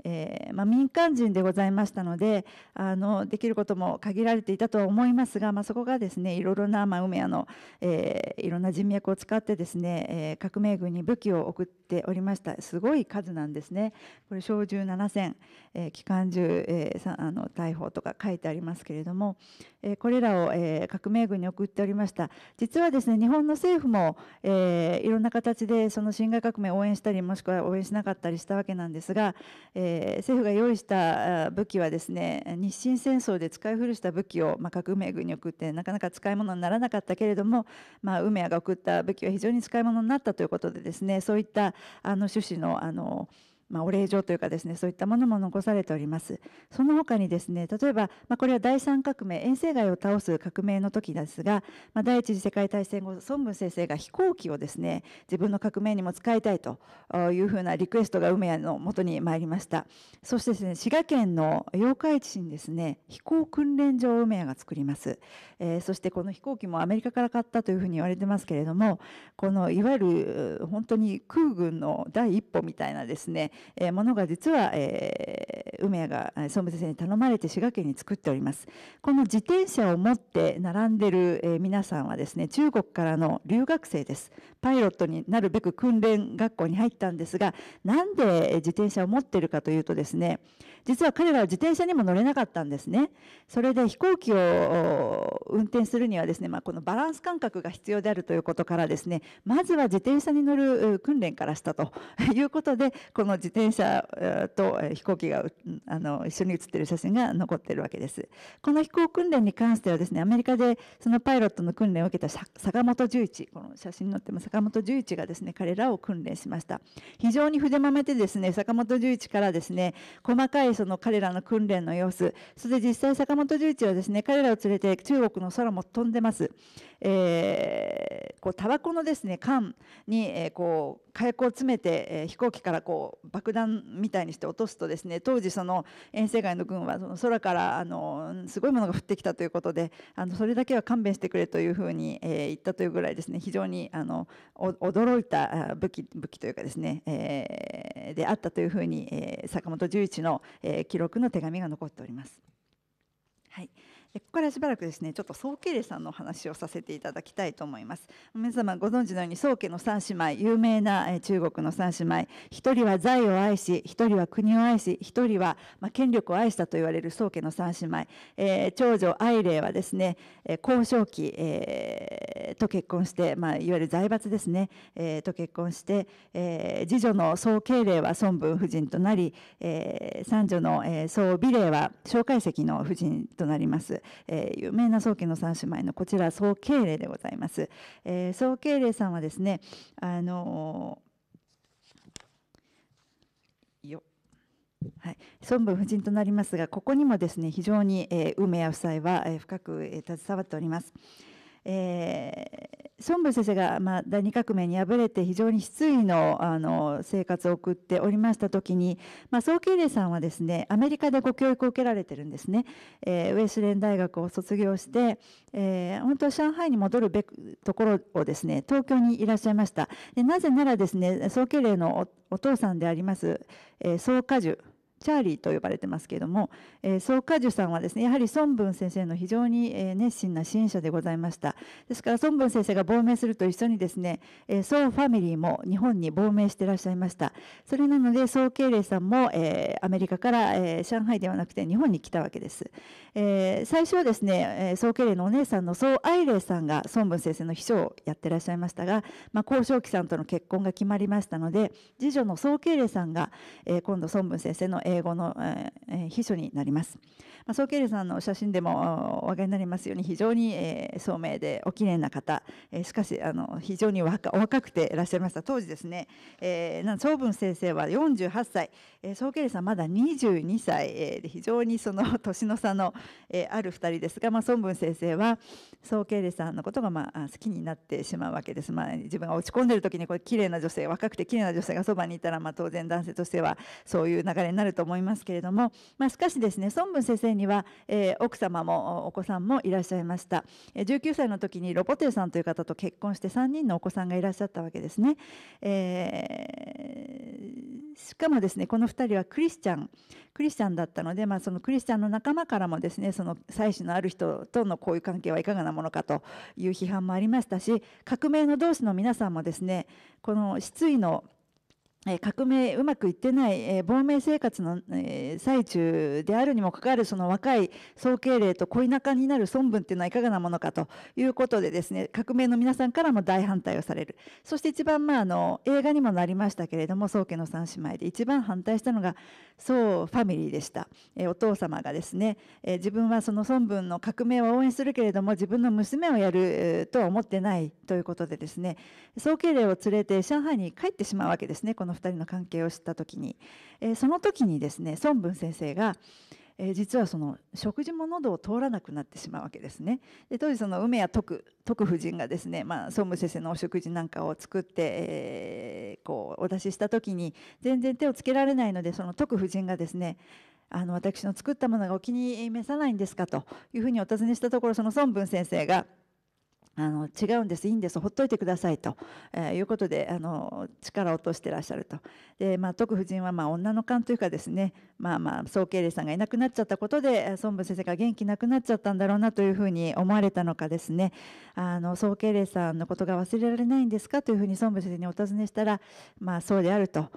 えー、まあ、民間人でございましたのであのできることも限られていたとは思いますが、まあ、そこがですねいろいろな、まあ、梅屋の、えー、いろんな人脈を使ってですね、えー、革命軍に武器を送っておりましたすごい数なんですねこれ小銃7000、え機関銃、えさあの逮捕とか書いてありますけれども、えこれらを、え革命軍に送っておりました実はですね日本の政府も、えいろんな形でその辛亥革命を応援したりもしくは応援しなかったりしたわけなんですが、えー、政府が用意した武器はですね日清戦争で使い古した武器を、まあ、革命軍に送ってなかなか使い物にならなかったけれども、まあ、梅屋が送った武器は非常に使い物になったということでですねそういったあの趣旨のあのまあ、お礼状というかですねそういったものも残されておりますその他にですね例えば、まあ、これは第三革命遠征街を倒す革命の時ですが、まあ、第一次世界大戦後孫文先生が飛行機をですね自分の革命にも使いたいというふうなリクエストが梅屋のもとに参りましたそしてですね滋賀県の八日市にですね飛行訓練場を梅屋が作ります、えー、そしてこの飛行機もアメリカから買ったというふうに言われてますけれどもこのいわゆる本当に空軍の第一歩みたいなですねえものが実は、えー、梅谷が総務先生に頼まれて滋賀県に作っておりますこの自転車を持って並んでる、え皆さんはですね中国からの留学生ですパイロットになるべく訓練学校に入ったんですがなんで自転車を持ってるかというとですね実は彼らは自転車にも乗れなかったんですね。それで飛行機を運転するにはですね、まあ、このバランス感覚が必要であるということからですね、まずは自転車に乗る訓練からしたと いうことで、この自転車と飛行機があの一緒に写っている写真が残っているわけです。この飛行訓練に関してはですね、アメリカでそのパイロットの訓練を受けた坂本十一、この写真に載っても坂本十一がですね、彼らを訓練しました。非常に筆まめてですね、坂本十一からですね、細かいその彼らの訓練の様子そして実際坂本龍一はですね彼らを連れて中国の空も飛んでますえー、こうタバコのですね缶に、えー、こう火薬を詰めて、えー、飛行機からこう爆弾みたいにして落とすとですね当時その遠征外の軍はその空からあのすごいものが降ってきたということであのそれだけは勘弁してくれというふうに、えー、言ったというぐらいですね非常にあの驚いた武器武器というかですね、えー、であったというふうに、えー、坂本十一の、えー、記録の手紙が残っております。はいここからしばらくですねちょっと宗家礼さんのお話をさせていただきたいと思います皆様ご存知のように宗家の三姉妹有名な中国の三姉妹一人は財を愛し一人は国を愛し一人は、まあ、権力を愛したと言われる宗家の三姉妹、えー、長女愛玲はですね交渉期、えー、と結婚して、まあ、いわゆる財閥ですね、えー、と結婚して、えー、次女の宗慶礼は孫文夫人となり、えー、三女の、えー、宋美礼は蒋介石の夫人となります。、えー、有名な宗家の三姉妹のこちら宗慶霊でございます。えー、宗慶霊さんはですね、あのーはい、孫文夫人となりますがここにもですね非常に、えー、梅屋夫妻は、えー、深く、えー、携わっております。えー、孫文先生が、まあ、第二革命に敗れて非常に失意のあの生活を送っておりました時に、まあ、早慶礼さんはですねアメリカでご教育を受けられてるんですね、えー、ウェスレン大学を卒業して、えー、本当上海に戻るべくところをですね東京にいらっしゃいましたでなぜならですね早慶礼のお父さんであります、え宋家樹チャーリーと呼ばれてますけれども、えー、総果樹さんはですねやはり孫文先生の非常に、え熱心な支援者でございましたですから孫文先生が亡命すると一緒にですね、え総ファミリーも日本に亡命してらっしゃいましたそれなので総慶齢さんも、えー、アメリカから、えー、上海ではなくて日本に来たわけです、えー、最初はですね、え総慶齢のお姉さんの総愛玲さんが孫文先生の秘書をやってらっしゃいましたが、まあ、高正さんとの結婚が決まりましたので次女の総慶齢さんが、えー、今度孫文先生の英語の、え秘書になります。まあ、総経理さんの写真でもお分かりになりますように非常に、え聡明でおきれいな方、えしかしあの非常に若お若くていらっしゃいました当時ですね、えー、総文先生は48歳、えー、ソーさんまだ22歳、えー、非常にその 年の差の、えある2人ですが、まあ、孫文先生は総経理さんのことが、まあ、好きになってしまうわけです、まあ、自分が落ち込んでる時にこれ綺麗な女性若くて綺麗な女性がそばにいたら、まあ、当然男性としてはそういう流れになるとと思いますけれども、まあ、しかしですね孫文先生には、えー、奥様もお子さんもいらっしゃいました19歳の時にロポテルさんという方と結婚して3人のお子さんがいらっしゃったわけですね、えー、しかもですねこの2人はクリスチャンクリスチャンだったので、まあ、そのクリスチャンの仲間からもですねその妻子のある人との交友関係はいかがなものかという批判もありましたし革命の同志の皆さんもですねこの失意の革命うまくいってない、えー、亡命生活の、えー、最中であるにもかかわるその若い総慶礼と恋仲になる孫文っていうのはいかがなものかということでですね革命の皆さんからも大反対をされるそして一番、まあ、あの映画にもなりましたけれども宗家の三姉妹で一番反対したのが宋ファミリーでした、えー、お父様がですね、え自分はその孫文の革命を応援するけれども自分の娘をやる、えー、とは思ってないということでですね宋慶礼を連れて上海に帰ってしまうわけですねこのの2人の関係を知った時に、えー、その時にですね孫文先生が、えー、実はその食事も喉を通らなくなってしまうわけですね。で当時その梅谷徳徳夫人がですね、まあ、孫文先生のお食事なんかを作って、えー、こうお出しした時に全然手をつけられないのでその徳夫人がですねあの私の作ったものがお気に召さないんですかというふうにお尋ねしたところその孫文先生が「あの違うんです、いいんです、ほっといてくださいと、えー、いうことであの力を落としてらっしゃると。まあ、徳夫人はまあ女の勘というかですね、まあまあ、総経理さんがいなくなっちゃったことで、孫文先生が元気なくなっちゃったんだろうなというふうに思われたのかですね、あの総経理さんのことが忘れられないんですかというふうに孫文先生にお尋ねしたら、まあ、そうであると。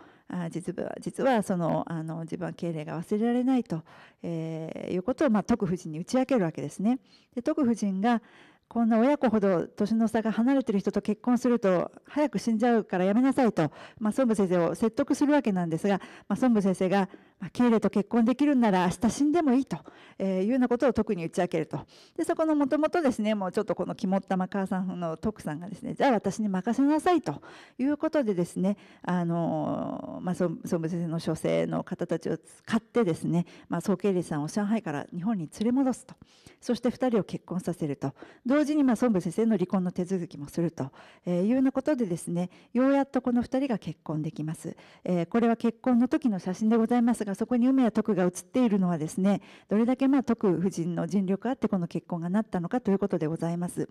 実は実はそのあの自分は経礼が忘れられないと、えー、いうことを、まあ、徳夫人に打ち明けるわけですね。で徳夫人がこんな親子ほど年の差が離れている人と結婚すると早く死んじゃうからやめなさいと、まあ、孫武先生を説得するわけなんですが、まあ、孫武先生が、まあ、キと結婚できるんなら明日死んでもいいと、えいうようなことを特に打ち明けるとでそこのもともとですねもうちょっとこの肝っ玉母さんの徳さんがですねじゃあ私に任せなさいということでですねあの、まあ、孫武先生の書生の方たちを使ってですね、まあ、総経理さんを上海から日本に連れ戻すとそして2人を結婚させると。同時にまあ孫文先生の離婚の手続きもするとえいうようなことでですねようやっとこの2人が結婚できます、えー、これは結婚の時の写真でございますがそこに梅や徳が写っているのはですねどれだけまあ徳夫人の尽力あってこの結婚がなったのかということでございます、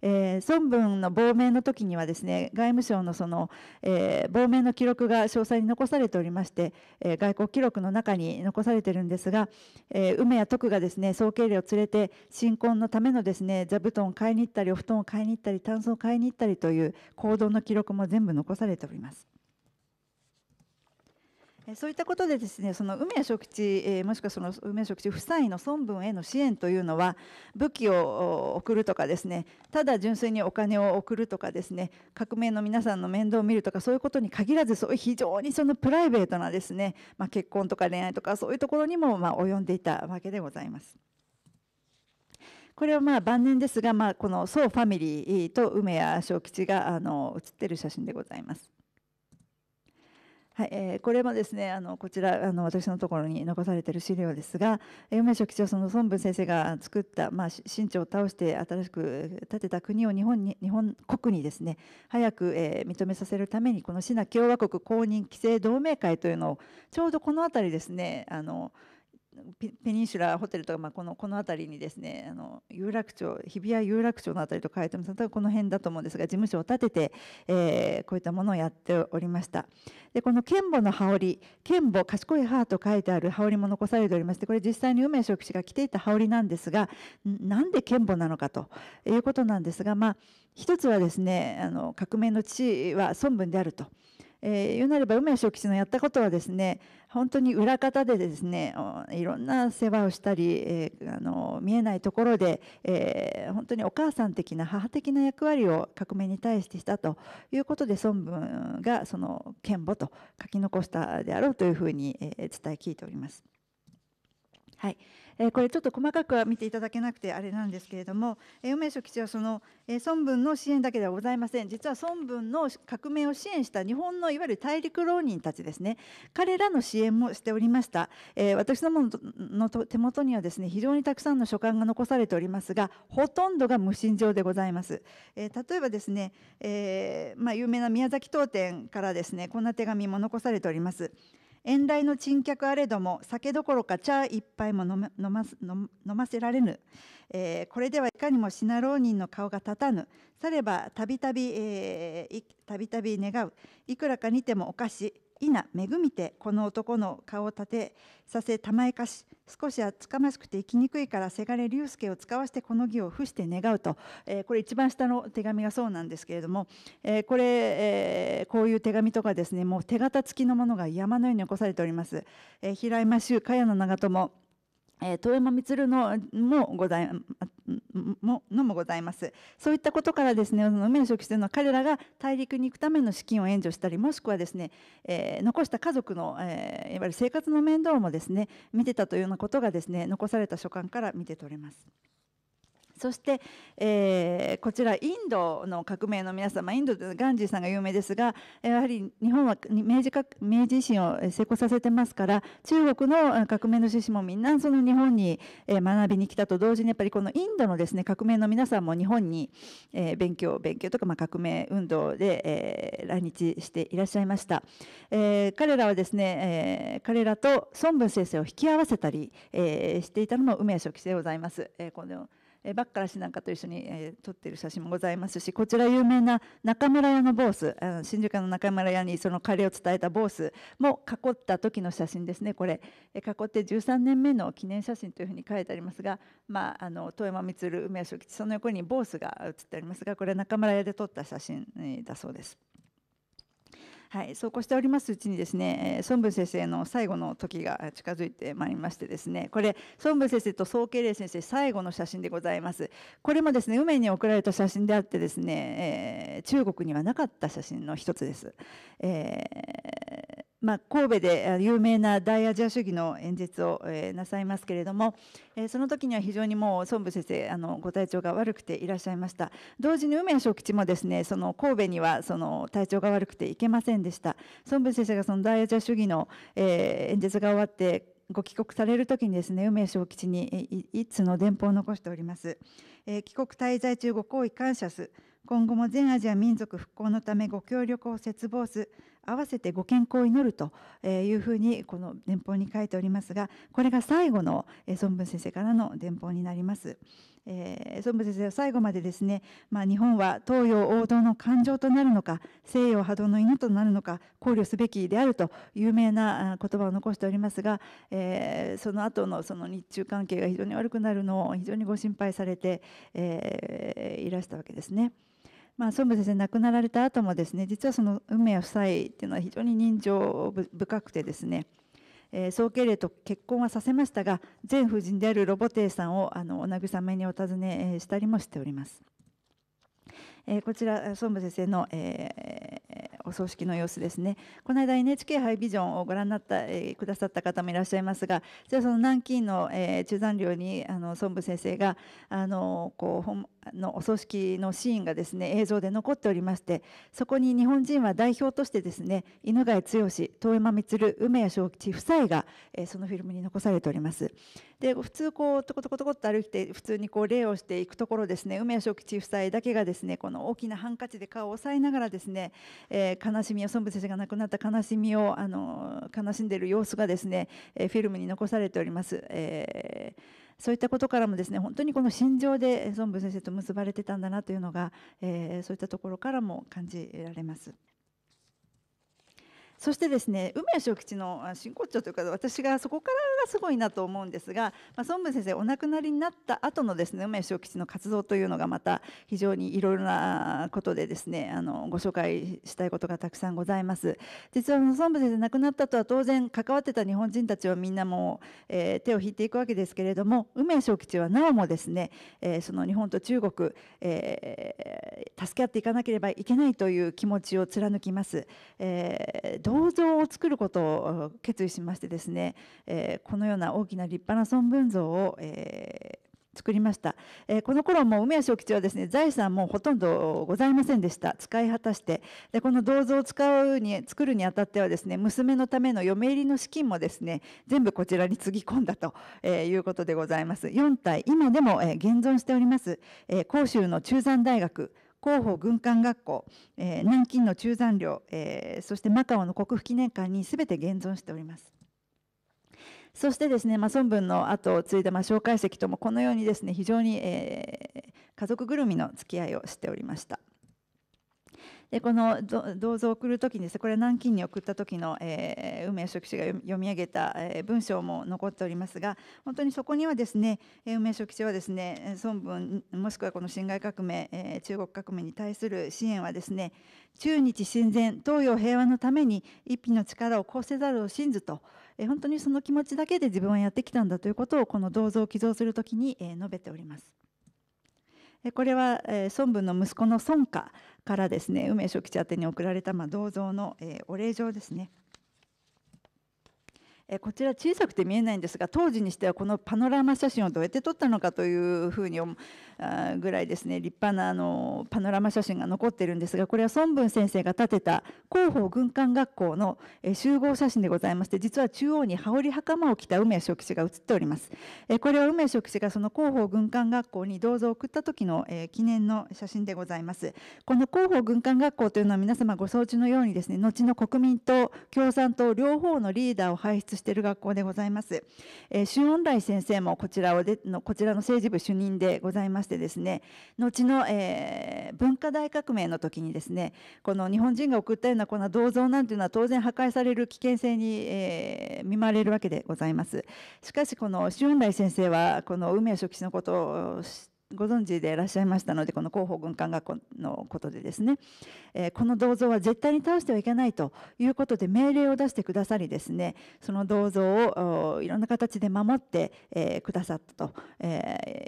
えー、孫文の亡命の時にはですね外務省のその、えー、亡命の記録が詳細に残されておりまして、えー、外交記録の中に残されてるんですが、えー、梅や徳がですね総経理を連れて新婚のためのですね座布団ンを買いに行ったりお布団を買いに行ったり炭素を買いに行ったりという行動の記録も全部残されております。そういったことでですね、その梅屋食地、もしくはその梅屋食事夫妻の孫文への支援というのは、武器を送るとかですね、ただ純粋にお金を送るとかですね、革命の皆さんの面倒を見るとか、そういうことに限らず、そういう非常にそのプライベートなですね、まあ、結婚とか恋愛とか、そういうところにもま及んでいたわけでございます。これはまあ晩年ですが、まあ、この宋ファミリーと梅谷正吉があの写っている写真でございます。はいえー、これもですねあのこちらあの私のところに残されている資料ですが梅書記長その孫文先生が作った、まあ、清を倒して新しく建てた国を日本に日本国にですね早く、えー、認めさせるためにこのシナ共和国公認規制同盟会というのをちょうどこの辺りですねあのペニンシュラホテルとか、まあ、このこの辺りにですねあの有楽町日比谷有楽町の辺りと書いてます例えばこの辺だと思うんですが事務所を建てて、えー、こういったものをやっておりましたでこの剣母の羽織剣母賢い母と書いてある羽織も残されておりましてこれ実際に梅職吉が着ていた羽織なんですがなんで剣母なのかということなんですが、まあ、一つはですねあの革命の地は孫文であると。えー、言うなれば梅書吉のやったことはですね本当に裏方でですねいろんな世話をしたり、えー、あの見えないところで、えー、本当にお母さん的な母的な役割を革命に対してしたということで孫文がその剣母と書き残したであろうというふうに、えー、伝え聞いております。はいえこれちょっと細かくは見ていただけなくてあれなんですけれども、えー、名書記はその、え孫文の支援だけではございません実は孫文の革命を支援した日本のいわゆる大陸浪人たちですね彼らの支援もしておりました、え私どもの手元にはですね非常にたくさんの書簡が残されておりますがほとんどが無心状でございます、え例えばですね、えまあ、有名な宮崎東店からですねこんな手紙も残されております。遠来の珍客あれども酒どころか茶一杯も飲ま飲ませられぬ、えー、これではいかにもシナ浪人の顔が立たぬさればたびたびたびたび願ういくらかにてもおかしいいな恵みてこの男の顔を立てさせたまえかし少し厚かましくて生きにくいからせがれ竜介を使わしてこの義を伏して願うと、えー、これ一番下の手紙がそうなんですけれども、えー、これ、えー、こういう手紙とかですねもう手形付きのものが山のように起こされております、え平山周茅野長友え遠山満のもございものもございますそういったことからですね梅初期戦の彼らが大陸に行くための資金を援助したりもしくはですね、えー、残した家族の、えー、いわゆる生活の面倒もですね見てたというようなことがですね残された書簡から見て取れます。そして、えー、こちらインドの革命の皆様インドでガンジーさんが有名ですがやはり日本は明治明治維新を成功させてますから中国の革命の趣旨もみんなその日本に学びに来たと同時にやっぱりこのインドのですね革命の皆さんも日本に勉強勉強とかま革命運動で来日していらっしゃいました、えー、彼らはですね、えー、彼らと孫文先生を引き合わせたり、えしていたのも梅屋書記でございます。えこのえバッカラ氏なんかと一緒に、えー、撮ってる写真もございますしこちら有名な中村屋のボースあの新宿の中村屋にその彼を伝えたボースも囲った時の写真ですねこれ、え囲って13年目の記念写真というふうに書いてありますが、まあ、あの遠山満梅谷諸吉その横にボースが写ってありますがこれは中村屋で撮った写真、だそうです。はい、そうこうしておりますうちにですね、孫文先生の最後の時が近づいてまいりましてですね、これ、孫文先生と宋慶齢先生最後の写真でございます。これもですね、梅に送られた写真であってですね、えー、中国にはなかった写真の一つです。えーまあ、神戸で有名な大アジア主義の演説を、なさいますけれども、その時には非常にもう孫武先生あのご体調が悪くていらっしゃいました同時に梅谷小吉もですねその神戸にはその体調が悪くて行けませんでした孫武先生がその大アジア主義の、演説が終わってご帰国される時にですね梅小吉に一通の電報を残しております、帰国滞在中ご好意感謝す今後も全アジア民族復興のためご協力を切望す合わせてご健康を祈るというふうにこの年報に書いておりますがこれが最後の孫文先生からの電報になります。えー、孫文先生は最後までですね、まあ、日本は東洋王道の感情となるのか西洋波動の犬となるのか考慮すべきであると有名な言葉を残しておりますが、えー、その後のその日中関係が非常に悪くなるのを非常にご心配されて、えー、いらしたわけですね。まあ、孫武先生亡くなられた後もですね実はその運命夫妻っていうのは非常に人情深くてですねえ総敬礼と結婚はさせましたが前夫人であるロボテイさんをあのお慰めにお尋ねしたりもしております。えー、こちら孫武先生の、えー、お葬式の様子ですねこの間 NHK ハイビジョンをご覧になった、えー、くださった方もいらっしゃいますがじゃあその南京の、えー、中山陵にあの孫武先生があのこう本のお葬式のシーンがですね映像で残っておりましてそこに日本人は代表としてですね犬飼剛遠山満梅谷正吉夫妻が、えー、そのフィルムに残されておりますで普通こうトコトコトコっと歩いて普通にこう礼をしていくところですね梅谷正吉夫妻だけがですねこのの大きなハンカチで顔を押さえながらですね、えー、悲しみを孫武先生が亡くなった悲しみをあの悲しんでいる様子がですね、えフィルムに残されております。えーそういったことからもですね、本当にこの心情で孫文先生と結ばれてたんだなというのが、えー、そういったところからも感じられます。そしてですね梅谷正吉の真骨頂というか私がそこからがすごいなと思うんですが、まあ、孫文先生お亡くなりになった後のですね梅谷正吉の活動というのがまた非常にいろいろなことでですねあのご紹介したいことがたくさんございます実は孫文先生亡くなったとは当然関わってた日本人たちはみんなもう、えー、手を引いていくわけですけれども梅谷正吉はなおもですね、えー、その日本と中国、えー、助け合っていかなければいけないという気持ちを貫きます、えー銅像を作ることを決意しましてですね、えこのような大きな立派な孫文像を、え作りました、えこの頃も梅屋正吉はですね財産もほとんどございませんでした使い果たしてでこの銅像を使うに作るにあたってはですね娘のための嫁入りの資金もですね全部こちらにつぎ込んだと、えいうことでございます4体今でも、え現存しております、えー、甲州の中山大学広報軍艦学校、えー、南京の中山陵、えー、そしてマカオの国府記念館にすべて現存しております。そしてですね、まあ、孫文の後を継いだまあ介石ともこのようにですね非常に、えー、家族ぐるみの付き合いをしておりました。でこの銅像を送る時にです、ね、これ南京に送った時の、えー、梅書記士が読み上げた、えー、文章も残っておりますが本当にそこにはですね梅書記士はですね孫文もしくはこの辛亥革命、えー、中国革命に対する支援はですね中日親善東洋平和のために一匹の力をこうせざるを信ずと、えー、本当にその気持ちだけで自分はやってきたんだということをこの銅像を寄贈するときに、えー、述べております。これは孫文の息子の孫家からですね梅書記者宛に送られたまあ銅像の、えー、お礼状ですねえこちら小さくて見えないんですが当時にしてはこのパノラマ写真をどうやって撮ったのかというふうに思うぐらいですね立派なあのパノラマ写真が残ってるんですがこれは孫文先生が建てた広報軍艦学校のえ集合写真でございまして実は中央に羽織袴を着た梅書記が写っております。えこれは梅書記がその広報軍艦学校に銅像を送った時の、え記念の写真でございます。この広報軍艦学校というのは皆様ご承知のようにですね後の国民党共産党両方のリーダーを輩出している学校でございます。えー、周恩来先生もこちらをでの、こちらの政治部主任でございましてですね、後の、えー、文化大革命の時にですね、この日本人が送ったようなこの銅像なんていうのは当然破壊される危険性に、えー、見舞われるわけでございます。しかし、この周恩来先生は、この梅屋初期のことをご存知でいらっしゃいましたのでこの広報軍艦学校のことでですね、えー、この銅像は絶対に倒してはいけないということで命令を出してくださりですねその銅像をいろんな形で守って、えー、くださったと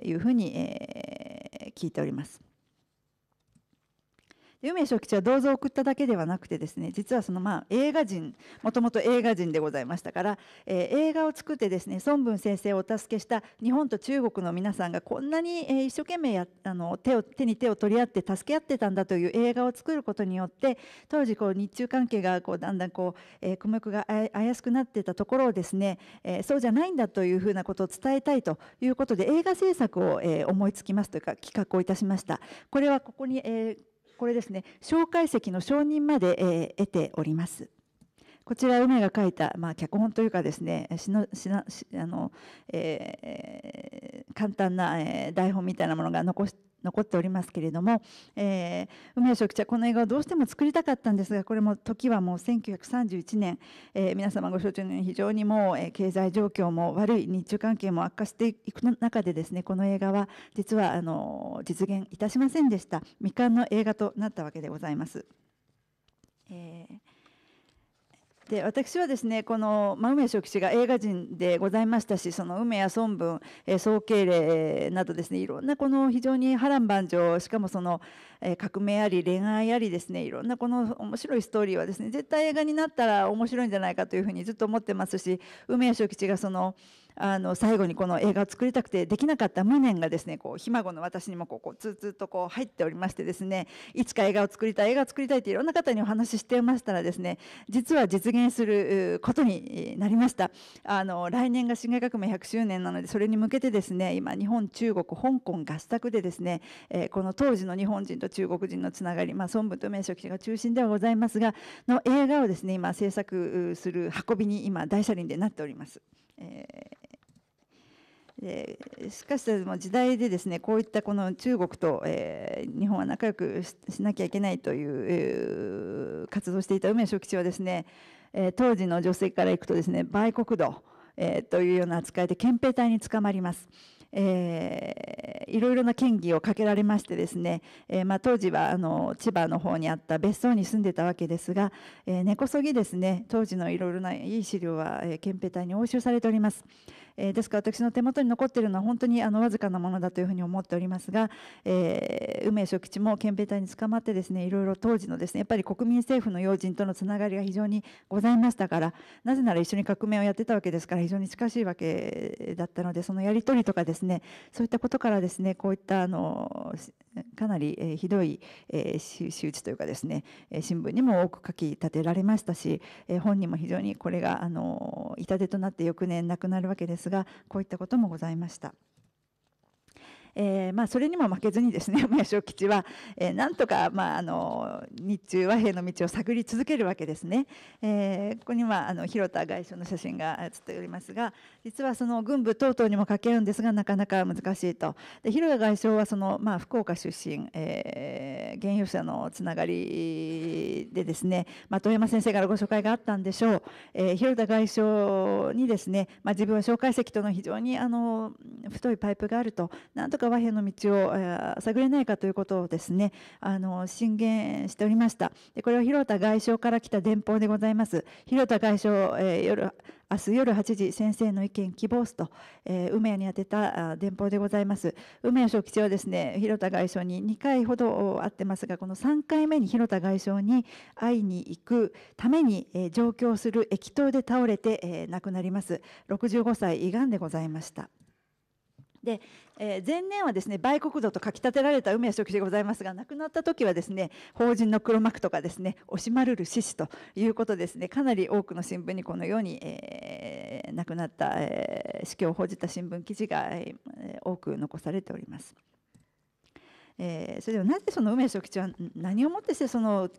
いうふうに、えー、聞いております。夢書記は銅像を送っただけではなくてですね実はそのまあ映画人もともと映画人でございましたから、えー、映画を作ってですね孫文先生をお助けした日本と中国の皆さんがこんなに、え一生懸命やあの手を手に手を取り合って助け合ってたんだという映画を作ることによって当時こう日中関係がこうだんだんこう、えー、苦脈が怪しくなってたところをですね、えー、そうじゃないんだというふうなことを伝えたいということで映画制作を、えー、思いつきますというか企画をいたしました。これはここに、えーこれですね、蒋介石の承認まで、えー、得ております。こちら、梅が書いた、まあ、脚本というかですね、しのしなしあのえー、簡単な、えー、台本みたいなものが残し残っておりますけれども、えー、梅吉職長この映画をどうしても作りたかったんですがこれも時はもう1931年、えー、皆様ご承知のように非常にもう、えー、経済状況も悪い日中関係も悪化していく中でですねこの映画は実はあの実現いたしませんでした未完の映画となったわけでございます。えーで私はですねこの、まあ、梅書吉が映画人でございましたしその梅や孫文、え総慶礼などですねいろんなこの非常に波乱万丈しかもその、え革命あり恋愛ありですねいろんなこの面白いストーリーはですね絶対映画になったら面白いんじゃないかというふうにずっと思ってますし梅や書吉がその「あの最後にこの映画を作りたくてできなかった無念がですねこうひ孫の私にもこうつうつーとこう入っておりましてですねいつか映画を作りたい映画を作りたいっていろんな方にお話ししてましたらですね実は実現することになりましたあの来年が新概革命100周年なのでそれに向けてですね今日本中国香港合作でですね、えー、この当時の日本人と中国人のつながり、まあ、孫文と名書記者が中心ではございますがの映画をですね今制作する運びに今大車輪でなっております。えーえー、しかし時代でですねこういったこの中国と、えー、日本は仲良くしなきゃいけないという、えー、活動していた梅書吉はですね、えー、当時の女性からいくとですね売国度、えー、というような扱いで憲兵隊に捕まります。えー、いろいろな嫌疑をかけられましてですね、えーまあ、当時はあの千葉の方にあった別荘に住んでたわけですが、えー、根こそぎですね当時のいろいろないい資料は、えー、憲兵隊に押収されております、えー、ですから私の手元に残っているのは本当にあのわずかなものだというふうに思っておりますが、えー、梅書吉も憲兵隊に捕まってですねいろいろ当時のですねやっぱり国民政府の要人とのつながりが非常にございましたからなぜなら一緒に革命をやってたわけですから非常に近しいわけだったのでそのやり取りとかですねそういったことからですねこういったあのかなり、えひどい、え周知というかですね、え新聞にも多く書き立てられましたし、え本人も非常にこれがあの痛手となって翌年亡くなるわけですがこういったこともございました。えー、まあ、それにも負けずにですね梅小 吉は、えー、なんとか、まあ、あの日中和平の道を探り続けるわけですね。えー、ここにはあの広田外相の写真が写っておりますが実はその軍部等々にもかけ合うんですがなかなか難しいと。で広田外相はその、まあ、福岡出身、えー、現者のつながりでですね、まあ、遠山先生からご紹介があったんでしょう、えー、広田外相にですね、まあ、自分は蒋介石との非常にあの太いパイプがあるとなんとか和平の道を探れないかということをですねあの進言しておりましたでこれは広田外相から来た電報でございます広田外相、えー、夜明日夜8時先生の意見希望すと、えー、梅谷に宛てた電報でございます梅谷小吉はですね広田外相に2回ほど会ってますがこの3回目に広田外相に会いに行くために、えー、上京する駅頭で倒れて、えー、亡くなります65歳胃がんでございました。で、えー、前年はですね売国土とかき立てられた梅や食事でございますが亡くなった時はですね法人の黒幕とかですね惜しまるる獅子ということですねかなり多くの新聞にこのように、えー、亡くなった、えー、死去を報じた新聞記事が、えー、多く残されております。えー、それではなぜその梅屋食吉は何をもってしてその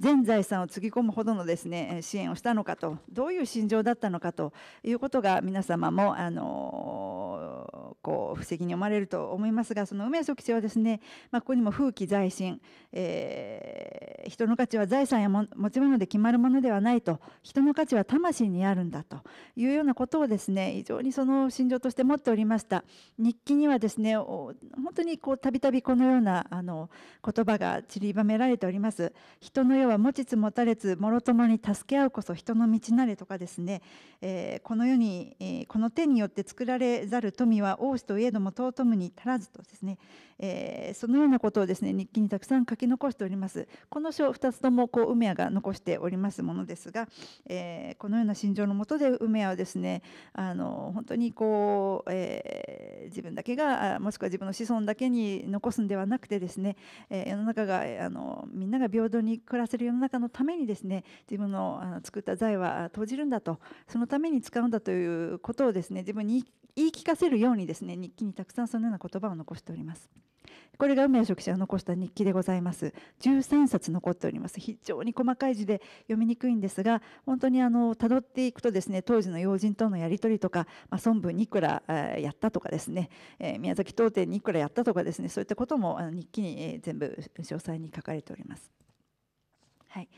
全財産をつぎ込むほどのですね支援をしたのかとどういう心情だったのかということが皆様もあのこう不責に思われると思いますがその梅書記長はですね、まあ、ここにも「風紀在神え人の価値は財産やも持ち物で決まるものではないと人の価値は魂にあるんだというようなことをですね非常にその心情として持っておりました日記にはですね本当にこうたびたびこのようなあの言葉が散りばめられております。人のれは持ちつ持たれつもろともに助け合うこそ人の道なれとかですね、えー、この世に、えー、この手によって作られざる富は王子といえども尊むに足らずとですね、えー、そのようなことをですね日記にたくさん書き残しております。この書2つともこう梅屋が残しておりますものですが、えー、このような心情のもとで梅屋はですねあの本当にこう、えー、自分だけがもしくは自分の子孫だけに残すんではなくてですね、え世の中があのみんなが平等に暮らせる世の中のためにですね自分のあの作った財は投じるんだとそのために使うんだということをですね自分に言い聞かせるようにですね日記にたくさんそのような言葉を残しておりますこれが梅谷職者が残した日記でございます13冊残っております非常に細かい字で読みにくいんですが本当にあの辿っていくとですね当時の要人とのやり取りとか、まあ、孫文にいくらやったとかですね、え宮崎東店にいくらやったとかですねそういったこともあの日記に全部詳細に書かれておりますはい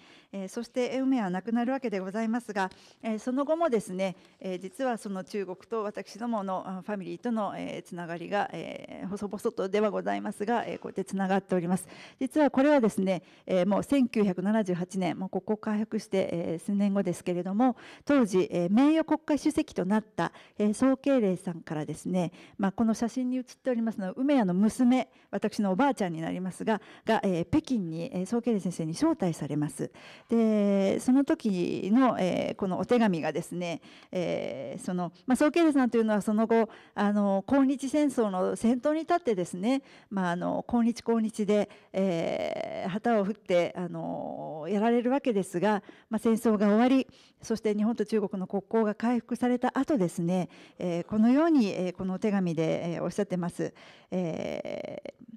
えそして運命はなくなるわけでございますが、えその後もですね、え実はその中国と私どものファミリーとの、えつながりが、え細々とではございますが、えこうやってつながっております実はこれはですね、えもう1978年もうここ回復して、え数年後ですけれども当時、え名誉国家主席となった、え宋慶齢さんからですね、まあ、この写真に写っておりますのは梅屋の娘私のおばあちゃんになりますがが、え北京に、え宋慶齢先生に招待されます。でその時の、えー、このお手紙がですね、えー、その、まあ、ソーケルさんというのはその後あの抗日戦争の先頭に立ってですね、まあ、あの抗日抗日で、えー、旗を振ってあのやられるわけですが、まあ、戦争が終わりそして日本と中国の国交が回復された後ですね、えー、このように、えー、このお手紙で、えー、おっしゃってます。えー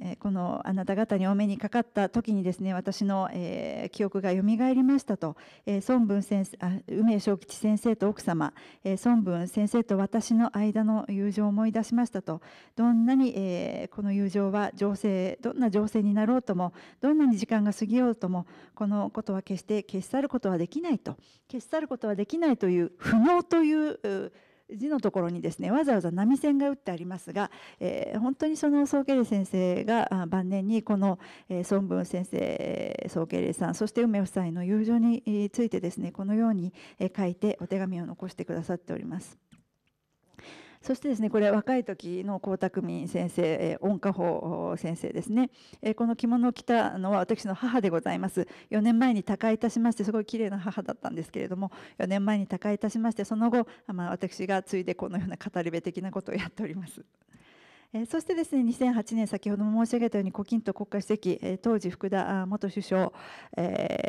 えこのあなた方にお目にかかった時にですね私の、えー、記憶が蘇りましたと、えー、孫文先生あ梅正吉先生と奥様、えー、孫文先生と私の間の友情を思い出しましたとどんなに、えこの友情は情勢どんな情勢になろうともどんなに時間が過ぎようともこのことは決して消し去ることはできないと消し去ることはできないという不能という字のところにですねわざわざ波線が打ってありますが、えー、本当にその宗慶礼先生が晩年にこの、え孫文先生宗慶礼さんそして梅夫妻の友情についてですねこのように書いてお手紙を残してくださっております。そしてですねこれ若い時の江沢民先生温家宝先生ですねこの着物を着たのは私の母でございます4年前に他界いたしましてすごい綺麗な母だったんですけれども4年前に他界いたしましてその後、まあ、私が継いでこのような語り部的なことをやっております。えそしてですね、2008年、先ほども申し上げたように、胡錦涛国家主席、え当時福田元首相、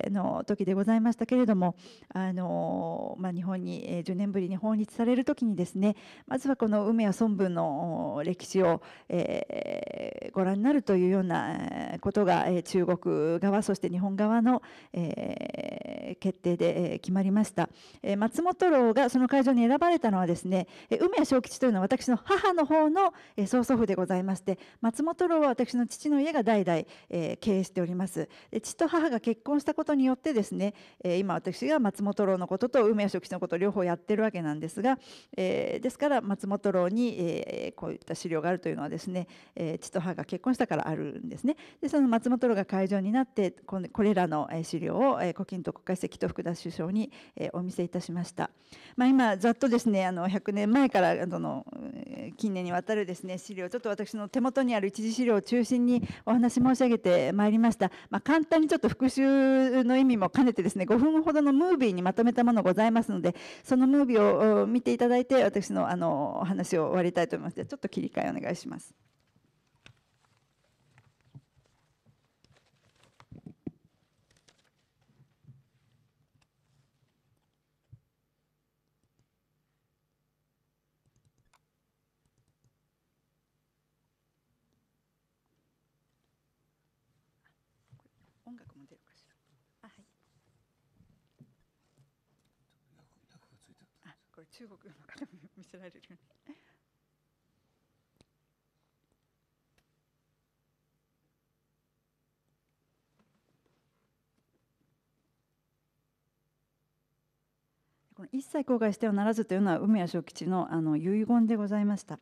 の時でございましたけれども、あのまあ、日本に、え10年ぶりに訪日される時にですね、まずはこの梅や孫文の歴史を、えご覧になるというようなことが、え中国側、そして日本側の、え決定で、え決まりました。え松本楼がその会場に選ばれたのはですね、梅屋小吉というのは私の母の方の、えー、祖父でございまして松本楼は私の父の家が代々、えー、経営しておりますで父と母が結婚したことによってですね、えー、今私が松本楼のことと梅屋食事のこと両方やってるわけなんですが、えー、ですから松本楼に、えー、こういった資料があるというのはですね、えー、父と母が結婚したからあるんですねでその松本楼が会場になってこれらの資料を胡錦涛国家主席と福田首相にお見せいたしました、まあ、今ざっとですねあの100年前からの近年にわたるですね資料料、ちょっと私の手元にある一次資料を中心にお話申し上げてまいりました。まあ、簡単にちょっと復習の意味も兼ねてですね、5分ほどのムービーにまとめたものございますので、そのムービーを見ていただいて、私のあのお話を終わりたいと思います。ちょっと切り替えお願いします。中国の方も見せられるよね。この一切後悔してはならずというのは梅谷正吉のあの遺言でございました。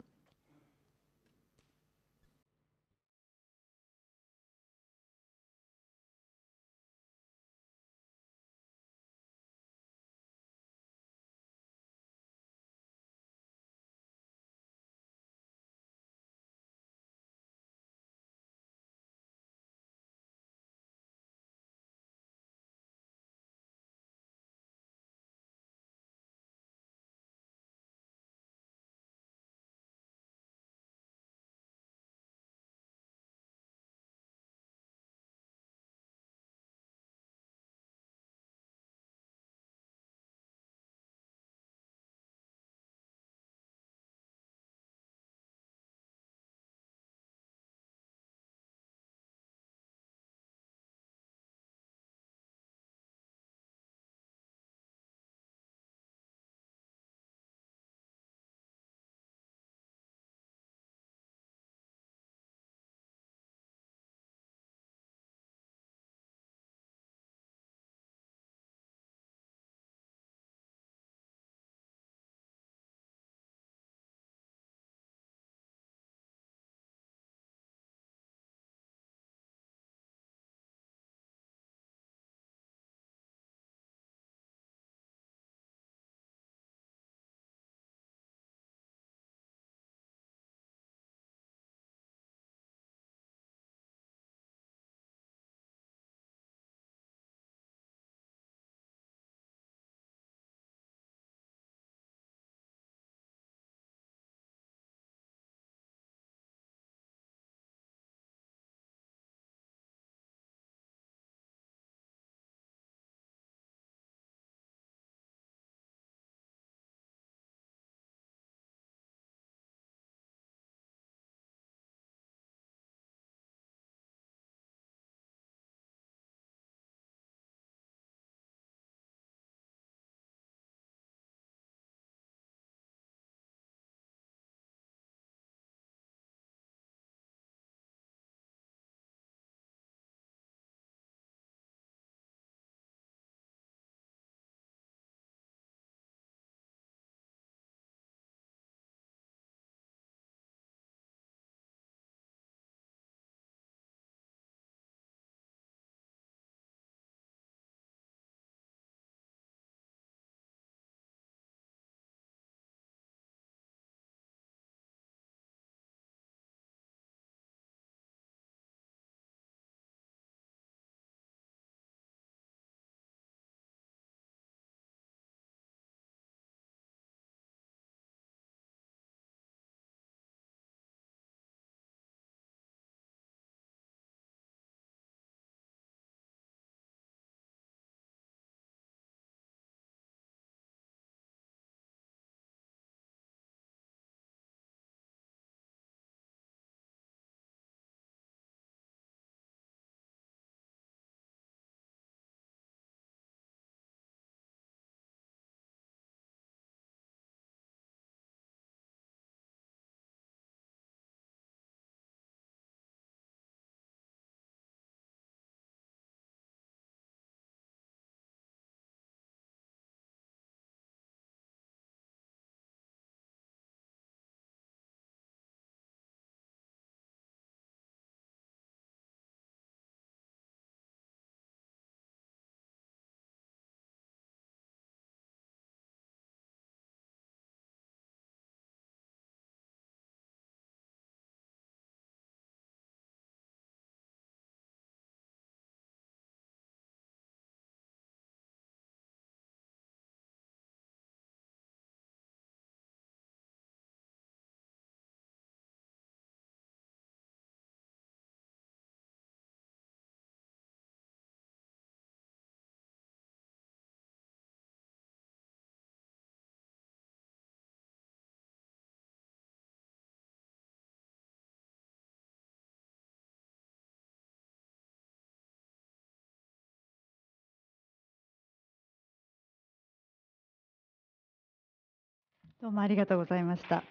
どうもありがとうございました。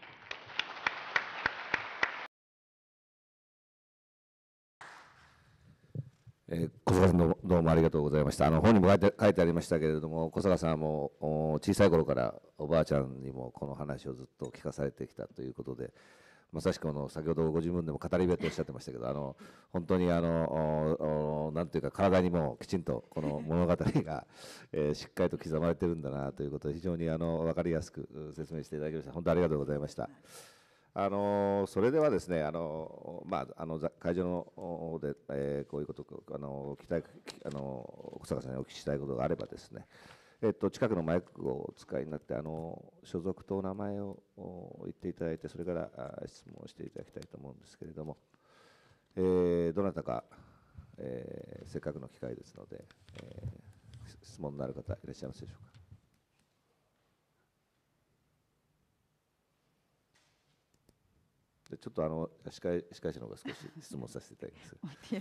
えー、小坂さんどうもありがとうございました。あの本にも書いて書いてありましたけれども、小坂さんも小さい頃からおばあちゃんにもこの話をずっと聞かされてきたということで、まさしくあの先ほどご自分でも語り部とおっしゃってましたけどあの本当にあのなんていうか体にもきちんとこの物語が、えー、しっかりと刻まれてるんだなということで非常にあのわかりやすく説明していただきました本当ありがとうございました。あのそれではですねあの、まあ、あの会場の方で、えー、こういうことあのきたいあの小坂さんにお聞きしたいことがあればですねえっと、近くのマイクをお使いになってあの所属とお名前を言っていただいてそれから質問をしていただきたいと思うんですけれども、えー、どなたか、えー、せっかくの機会ですので、えー、質問のある方いらっしゃいますでしょうか。でちょっとあの司会司会者の方が少し質問させていただきます。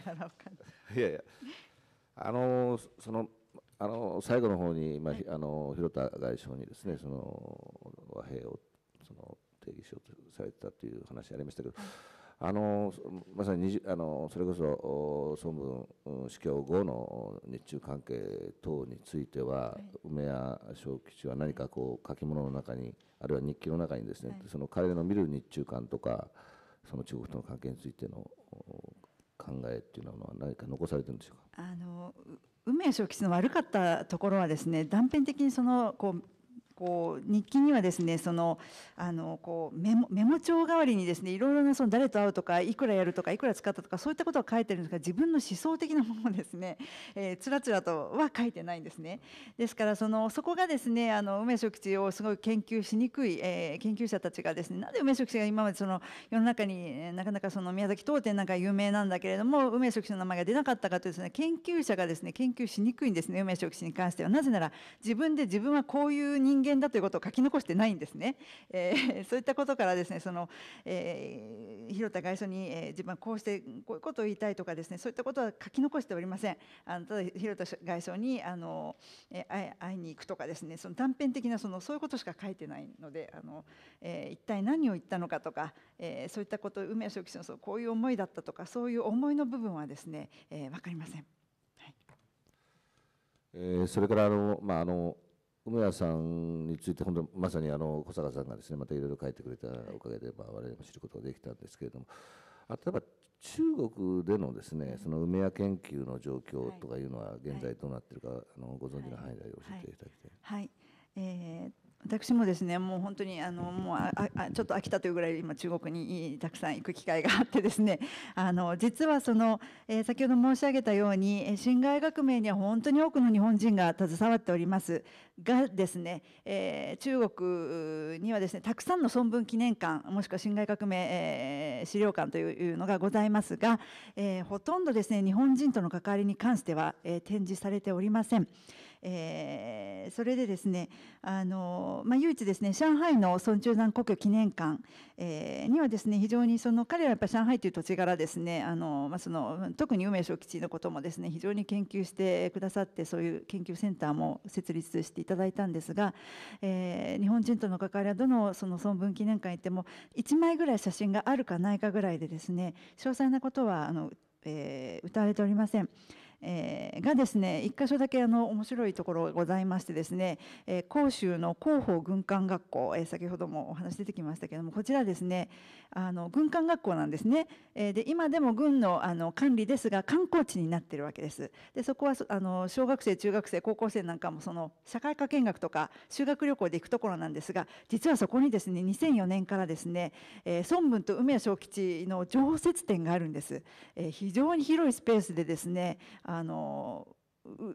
いやいやあのそのあの最後の方にまあ、あの広田外相にですねその和平をその定義しようとされてたという話ありましたけど、あのまさにあのそれこそ総務司教後の日中関係等については、はい、梅屋小吉は何かこう書き物の中にあるいは日記の中にですね、はい、その彼の見る日中間とかその中国との関係についての考えっていうのは何か残されてるんでしょうかあの運命小吉の悪かったところはですね断片的にそのこうこう日記にはですねそのあのこうメモメモ帳代わりにですねいろいろなその誰と会うとかいくらやるとかいくら使ったとかそういったことは書いてるんですが自分の思想的なものですね、えー、つらつらとは書いてないんですね。ですからそのそこがですねあの梅食地をすごい研究しにくい、えー、研究者たちがですねなんで梅食地が今までその世の中になかなかその宮崎東店なんか有名なんだけれども梅食地の名前が出なかったかというですね研究者がですね研究しにくいんですね梅食地に関しては。なぜなら自分で自分はこういう人間間だということを書き残してないんですね。えー、そういったことからですねその、えー、広田外相に、えー、自分はこうしてこういうことを言いたいとかですねそういったことは書き残しておりません。あのただ広田外相にあの、えー、会いに行くとかですねその断片的なそのそういうことしか書いてないのであの、えー、一体何を言ったのかとか、えー、そういったこと梅谷書記そのこういう思いだったとかそういう思いの部分はですね、えー、分かりません。はい、えそれからあの、まああの梅原さんについて本当まさにあの小坂さんがですねまたいろいろ書いてくれたおかげで、まあ、我々も知ることができたんですけれどもあとば中国でのですねその梅屋研究の状況とかいうのは現在どうなってるか、あのご存知の範囲で教えていただきたい。はい、はい、えー私もですねもう本当にあのもうあちょっと飽きたというぐらい今中国にたくさん行く機会があってですね あの実はその、えー、先ほど申し上げたように侵害革命には本当に多くの日本人が携わっておりますがですね、えー、中国にはですねたくさんの孫文記念館もしくは侵害革命、えー、資料館というのがございますが、えー、ほとんどですね日本人との関わりに関しては、え展示されておりません。えー、それでですねあの、まあ、唯一ですね上海の孫中山故郷記念館、えー、にはですね非常にその彼らはやっぱり上海という土地柄ですねあの、まあ、その特に梅小吉のこともですね非常に研究してくださってそういう研究センターも設立していただいたんですが、えー、日本人との関わりはどのその孫文記念館行っても1枚ぐらい写真があるかないかぐらいでですね詳細なことはあの、えー、歌われておりません。えー、がですね一箇所だけあの面白いところがございましてですね、甲州の広報軍艦学校、えー、先ほどもお話出てきましたけどもこちらですねあの軍艦学校なんですね、えー、で今でも軍のあの管理ですが観光地になってるわけですでそこはあの小学生中学生高校生なんかもその社会科見学とか修学旅行で行くところなんですが実はそこにですね2004年からですね、えー、孫文と梅屋小吉の常設展があるんです、えー、非常に広いスペースでですねあの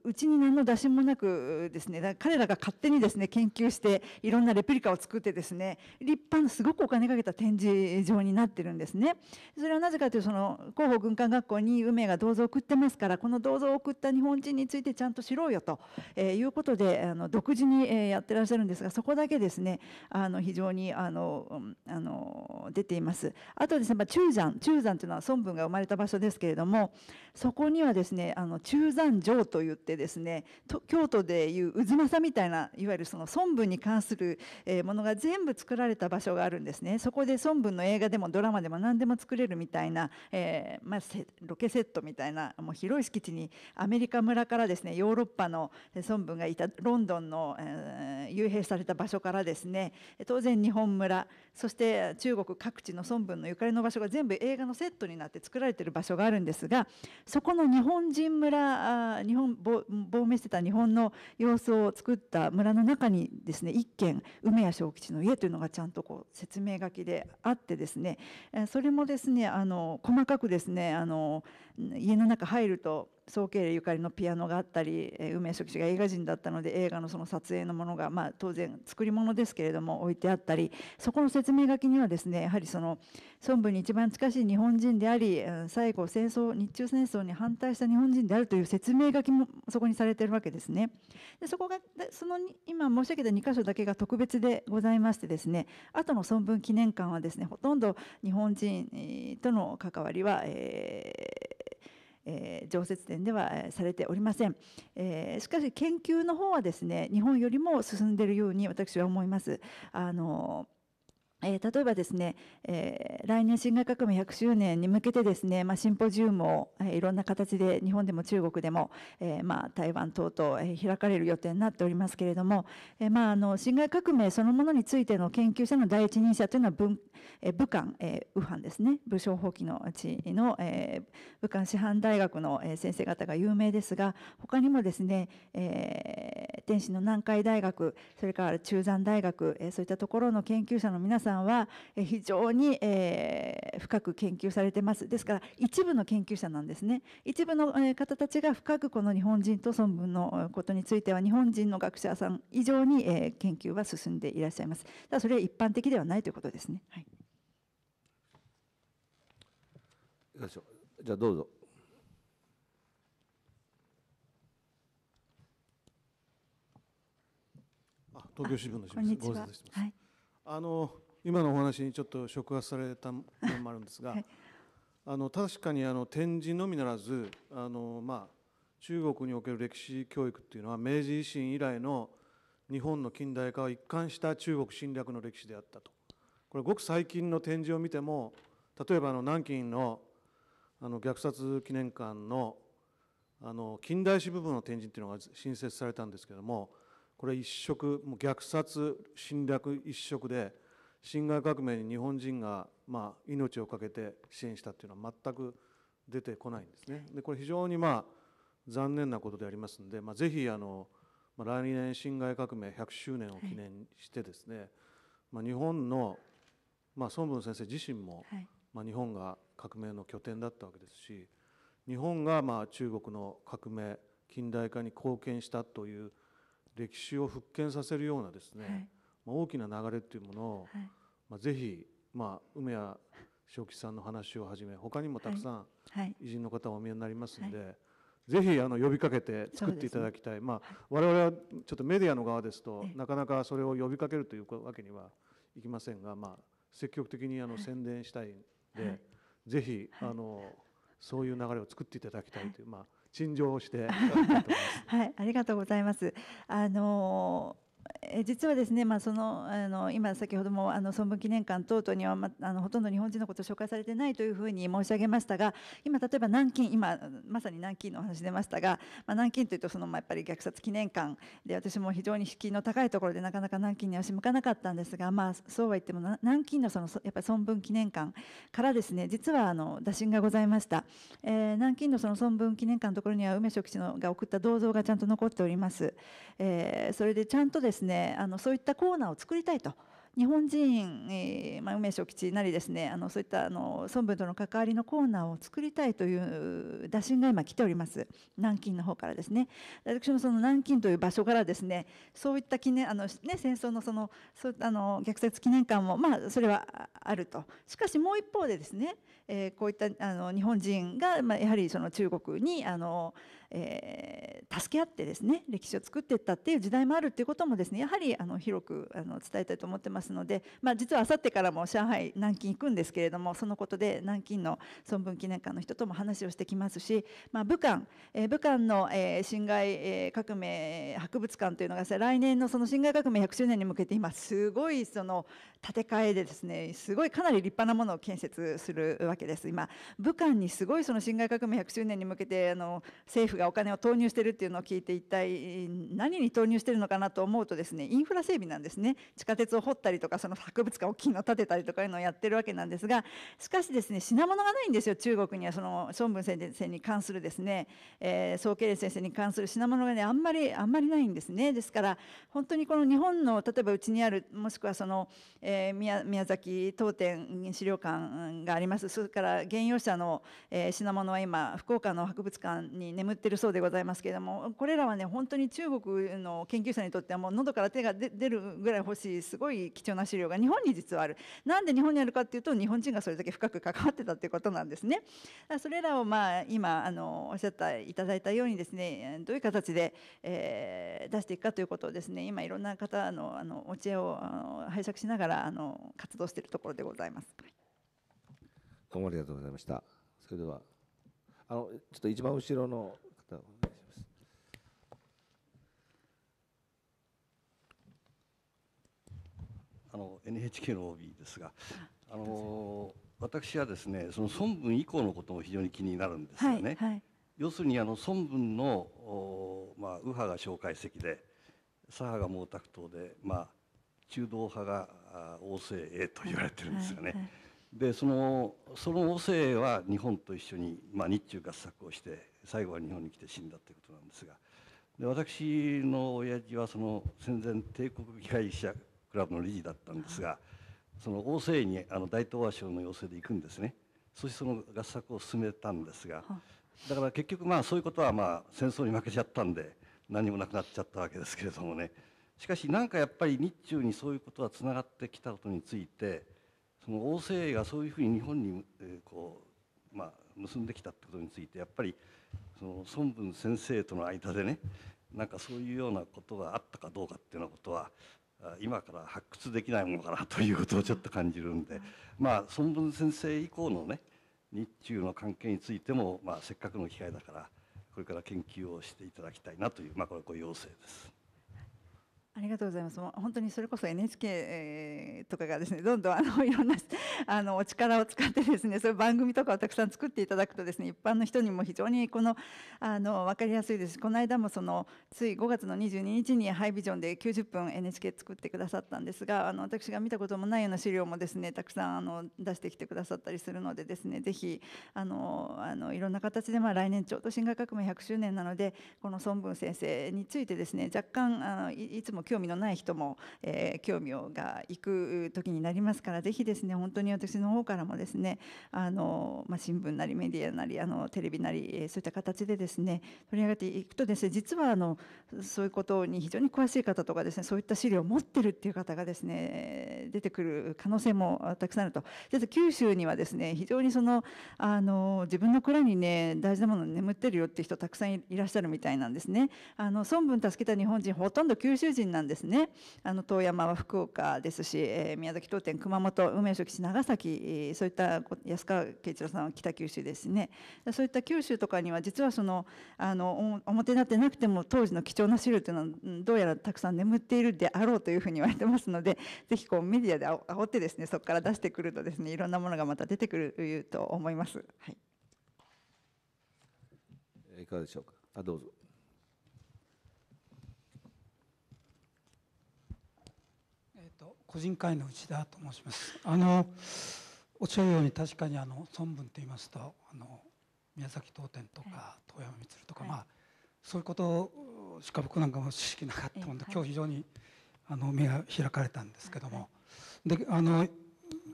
うちに何の打診もなくですね彼らが勝手にですね研究していろんなレプリカを作ってですね立派なすごくお金かけた展示場になってるんですねそれはなぜかというとその広報軍艦学校に梅が銅像を送ってますからこの銅像を送った日本人についてちゃんと知ろうよと、えいうことであの独自に、えやってらっしゃるんですがそこだけですねあの非常にあのあの出ていますあとですね、まあ、中山中山というのは孫文が生まれた場所ですけれどもそこにはですねあの中山城という言ってですね京都でいう渦政みたいないわゆるその孫文に関するものが全部作られた場所があるんですねそこで孫文の映画でもドラマでも何でも作れるみたいな、えー、まあ、ロケセットみたいなもう広い敷地にアメリカ村からですねヨーロッパの孫文がいたロンドンの、えー、幽閉された場所からですね当然日本村そして中国各地の孫文のゆかりの場所が全部映画のセットになって作られてる場所があるんですがそこの日本人村日本本亡命してた日本の様子を作った村の中にですね一軒梅屋小吉の家というのがちゃんとこう説明書きであってですねそれもですねあの細かくですねあの家の中入ると総慶ゆかりのピアノがあったり、梅書記が映画人だったので映画のその撮影のものが、まあ、当然作り物ですけれども置いてあったりそこの説明書きにはですねやはりその孫文に一番近しい日本人であり最後戦争日中戦争に反対した日本人であるという説明書きもそこにされているわけですね。でそこがその今申し上げた2箇所だけが特別でございましてですね後の孫文記念館はですねほとんど日本人との関わりは、えー、えー、常設展ではされておりません、えー、しかし研究の方はですね日本よりも進んでいるように私は思いますあのーえー、例えばですね、えー、来年辛亥革命100周年に向けてですね、まあ、シンポジウムを、えー、いろんな形で日本でも中国でも、えまあ、台湾等々、え開かれる予定になっておりますけれども、えまあ、あの辛亥革命そのものについての研究者の第一人者というのは文、え武漢、えー、右ですね武将放棄の地の、え武漢師範大学の先生方が有名ですが他にもですね、え天津の南海大学それから中山大学、えそういったところの研究者の皆さんさんは非常に、え深く研究されてますですから一部の研究者なんですね一部の方たちが深くこの日本人と孫文のことについては日本人の学者さん以上に、え研究は進んでいらっしゃいますただそれは一般的ではないということですね、はい、よしょじゃあどうぞあ東京新聞の清水です。はい、あの今のお話にちょっと触発されたのもあるんですが、はい、あの確かにあの展示のみならずあの、まあ、中国における歴史教育っていうのは明治維新以来の日本の近代化を一貫した中国侵略の歴史であったとこれごく最近の展示を見ても例えばあの南京のあの虐殺記念館のあの近代史部分の展示っていうのが新設されたんですけどもこれ一色もう虐殺侵略一色で。辛亥革命に日本人がまあ命を懸けて支援したっていうのは全く出てこないんですね。でこれ非常にまあ残念なことでありますので、まあ、ぜひあの、ま来年辛亥革命100周年を記念してですね、はい、まあ、日本の、まあ、孫文先生自身も、はい、まあ、日本が革命の拠点だったわけですし日本がまあ中国の革命近代化に貢献したという歴史を復権させるようなですね、はいまあ、大きな流れっていうものを、はい、まあ、ぜひ、まあ、梅谷正吉さんの話をはじめ他にもたくさん、偉人の方をお見えになりますので、はい、ぜひあの呼びかけて作っていただきたい、ね、まあ、我々はちょっとメディアの側ですと、なかなかそれを呼びかけるというわけにはいきませんが、まあ、積極的にあの宣伝したいんで、ぜひあの、そういう流れを作っていただきたいという、まあ、陳情をして はい、ありがとうございます。あの実はですね、まあ、そのあの今先ほどもあの孫文記念館等々には、ま、あのほとんど日本人のこと紹介されてないというふうに申し上げましたが今例えば南京今まさに南京のお話出ましたが、まあ、南京というとその、まあ、やっぱり虐殺記念館で私も非常に敷居の高いところでなかなか南京に足向かなかったんですが、まあ、そうは言っても南京のそのやっぱり孫文記念館からですね実はあの打診がございました、えー、南京のその孫文記念館のところには梅書記のが送った銅像がちゃんと残っております、えー、それでちゃんとですねあのそういったコーナーを作りたいと日本人、えーまあ、梅昇吉なりですねあのそういったあの孫文との関わりのコーナーを作りたいという打診が今来ております南京の方からですね私もその南京という場所からですねそういった記念あの、ね、戦争のそのそうあの虐殺記念館も、まあ、それはあるとしかしもう一方でですね、えー、こういったあの日本人が、まあ、やはりその中国にあの、えー、助け合ってですね歴史を作っていったっていう時代もあるっていうこともですねやはりあの広くあの伝えたいと思ってますますので、まあ、実はあさってからも上海、南京行くんですけれども、そのことで南京の孫文記念館の人とも話をしてきますし、まあ、武漢、えー、武漢の、えー、侵害、え革命博物館というのが来年のその侵害革命100周年に向けて今すごいその建て替えでですねすごいかなり立派なものを建設するわけです今武漢にすごいその侵害革命100周年に向けてあの政府がお金を投入してるっていうのを聞いて一体何に投入してるのかなと思うとですねインフラ整備なんですね地下鉄を掘ったりとかその博物館大きいの建てたりとかいうのをやってるわけなんですがしかしですね品物がないんですよ中国にはその孫文先生に関するですね、えー、総慶齢先生に関する品物がねあんまりあんまりないんですねですから本当にこの日本の例えばうちにあるもしくはその、えー、宮宮崎当店資料館がありますそれから現用車の、えー、品物は今福岡の博物館に眠ってるそうでございますけれどもこれらはね本当に中国の研究者にとってはもう喉から手が出るぐらい欲しいすごい貴貴重な資料が日本に実はあるなんで日本にあるかっていうと日本人がそれだけ深く関わってたっていうことなんですねそれらをまあ今あのおっしゃったいただいたようにですねどういう形で、えー、出していくかということをですね今いろんな方のあのお知恵を拝借しながらあの活動しているところでございます。どうもありがとうございました。それではあのちょっと一番後ろの方あの NHK の OB ですがあの私はですねその孫文以降のことも非常に気になるんですよね。はいはい、要するにあの孫文のまあ、右派が蒋介石で左派が毛沢東で、まあ、中道派が王政へと言われてるんですよね。はいはい、でそのその王政は日本と一緒に、まあ、日中合作をして最後は日本に来て死んだということなんですがで私の親父はその戦前帝国議会社クラブの理事だったんですがその大勢にあの大東亜省の要請で行くんですねそしてその合作を進めたんですがだから結局まあそういうことはまあ戦争に負けちゃったんで何もなくなっちゃったわけですけれどもねしかしなんかやっぱり日中にそういうことがつながってきたことについてその王政がそういうふうに日本に、えこうまあ結んできたってことについてやっぱりその孫文先生との間でねなんかそういうようなことがあったかどうかっていうようなことは今から発掘できないものかなということをちょっと感じるんで、まあ、孫文先生以降のね日中の関係についても、まあ、せっかくの機会だからこれから研究をしていただきたいなという、まあ、これご要請です。ありがとうございます。もう本当にそれこそ NHK とかがですね、どんどんあの いろんなあのお力を使ってですね、そういう番組とかをたくさん作っていただくとですね、一般の人にも非常にこのあの分かりやすいですし、この間もそのつい5月の22日にハイビジョンで90分 NHK 作ってくださったんですが、あの私が見たこともないような資料もですね、たくさんあの出してきてくださったりするのでですね、ぜひあのあのいろんな形でまあ来年ちょうど進学革命100周年なので、この孫文先生についてですね、若干あのいつも興味のない人も、えー、興味がいく時になりますからぜひですね本当に私の方からもですねあの、まあ、新聞なりメディアなりあのテレビなりそういった形でですね取り上げていくとですね実はあのそういうことに非常に詳しい方とかですねそういった資料を持ってるっていう方がですね出てくる可能性もたくさんあると。と九州にはですね非常にそのあの自分の蔵にね大事なもの眠ってるよって人たくさんいらっしゃるみたいなんですね。あの孫文助けた日本人ほとんど九州人なんですねあの遠山は福岡ですし、えー、宮崎当店熊本梅吉基地長崎そういった安川慶一郎さんは北九州ですねそういった九州とかには実はそのあの表になってなくても当時の貴重な資料というのはどうやらたくさん眠っているであろうというふうに言われてますので ぜひこうメディアで煽ってですねそこから出してくるとですねいろんなものがまた出てくると思います。はいいかがでしょうか。あどうぞ。個人会の内田と申しますあのおっしゃるように確かにあの孫文といいますとあの宮崎東天とか、遠山光とか、まあそういうことしか僕なんかも知識なかったので、今日非常にあの目が開かれたんですけども、であの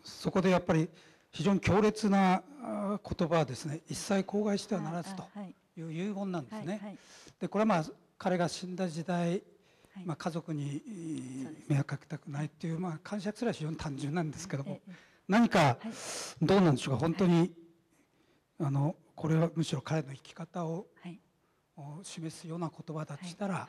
そこでやっぱり非常に強烈な言葉はですね一切口外してはならずという遺言なんですね。でこれはまあ彼が死んだ時代まあ、家族に迷惑かけたくないっていう、まあ、感謝すら非常に単純なんですけども、何かどうなんでしょうか本当に、あのこれはむしろ彼の生き方を、示すような言葉だとしたら、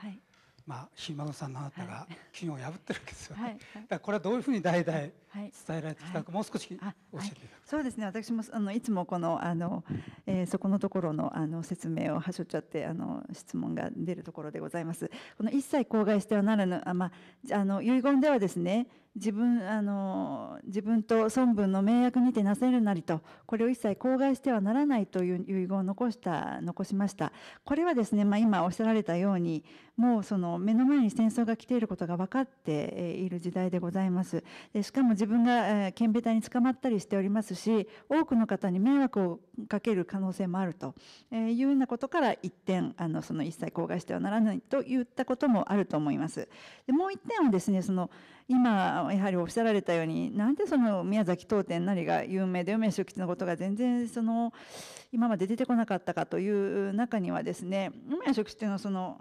まあ、島野さんのあなたが金を破ってるわけですよね、はいはい、だからこれはどういうふうに代々伝えられてきたのか、もう少し教えていただき、はい、そうですね私もあのいつもこのあの、えー、そこのところのあの説明をはしょっちゃってあの質問が出るところでございますこの一切口外してはならぬあ、まあ、あの遺言ではですね自分あの自分と孫文の名約にてなせるなりとこれを一切口外してはならないという遺言を残した残しましたこれはですね、まあ、今おっしゃられたようにもうその目の前に戦争が来ていることが分かっている時代でございますでしかも自分が憲兵隊に捕まったりしておりますし多くの方に迷惑をかける可能性もあるというようなことから一点あのその一切口外してはならないといったこともあると思いますでもう一点はですねその今やはりおっしゃられたようになんでその宮崎当店なりが有名で梅酒吉のことが全然その今まで出てこなかったかという中にはですね梅酒吉のその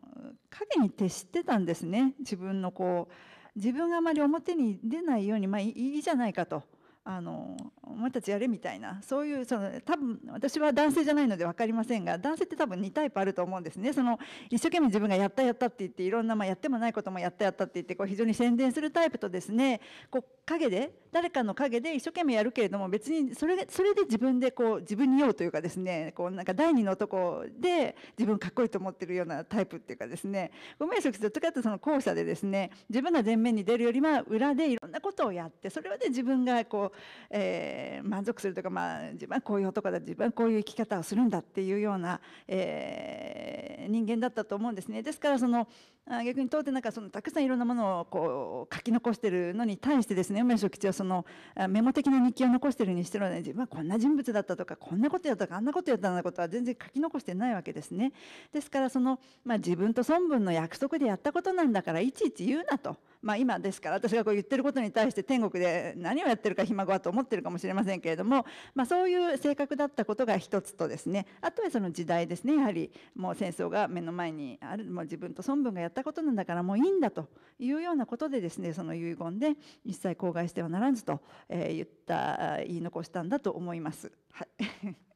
影に徹してたんですね自分のこう自分があまり表に出ないようにまあいいじゃないかと。あのお前たちやれみたいなそういうその多分私は男性じゃないので分かりませんが男性って多分2タイプあると思うんですねその一生懸命自分がやったやったって言っていろんな、まあ、やってもないこともやったやったって言ってこう非常に宣伝するタイプとですねこう陰で誰かの陰で一生懸命やるけれども別にそれそれで自分でこう自分に酔うというかですねこうなんか第二のとこで自分かっこいいと思ってるようなタイプっていうかですねごめんなさどっかってとその後者でですね自分が前面に出るよりは裏でいろんなことをやってそれで自分がこう、えー、満足するとか、まあ、自分はこういう男だ自分はこういう生き方をするんだっていうような、えー人間だったと思うんですねですからその逆に当店なんかそのたくさんいろんなものをこう書き残してるのに対してですね梅書吉はそのメモ的な日記を残してるにしてるのに自分はこんな人物だったとかこんなことやったとかあんなことやったようなことは全然書き残してないわけですねですからその、まあ、自分と孫文の約束でやったことなんだからいちいち言うなと。まあ、今ですから私がこう言ってることに対して天国で何をやってるかひ孫はと思ってるかもしれませんけれども、まあ、そういう性格だったことが一つとですねあとはその時代ですねやはりもう戦争が目の前にあるもう自分と孫文がやったことなんだからもういいんだというようなことでですねその遺言で一切口外してはならずと、えー、言った言い残したんだと思います。はい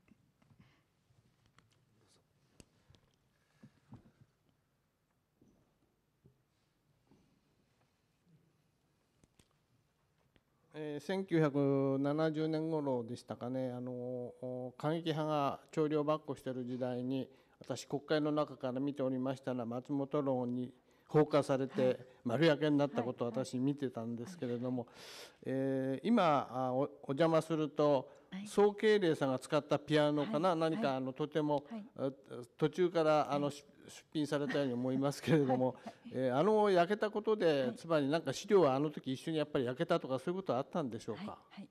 え1970年頃でしたかねあの過激派が徴領ばっこしてる時代に私国会の中から見ておりましたら松本論に放火されて丸焼けになったことを私見てたんですけれども、え今お邪魔すると総慶齢さんが使ったピアノかな、何かあのとても、途中からあの、出品されたように思いますけれども、えあの焼けたことで、つまりなんか資料はあの時一緒にやっぱり焼けたとかそういうことはあったんでしょうか。はい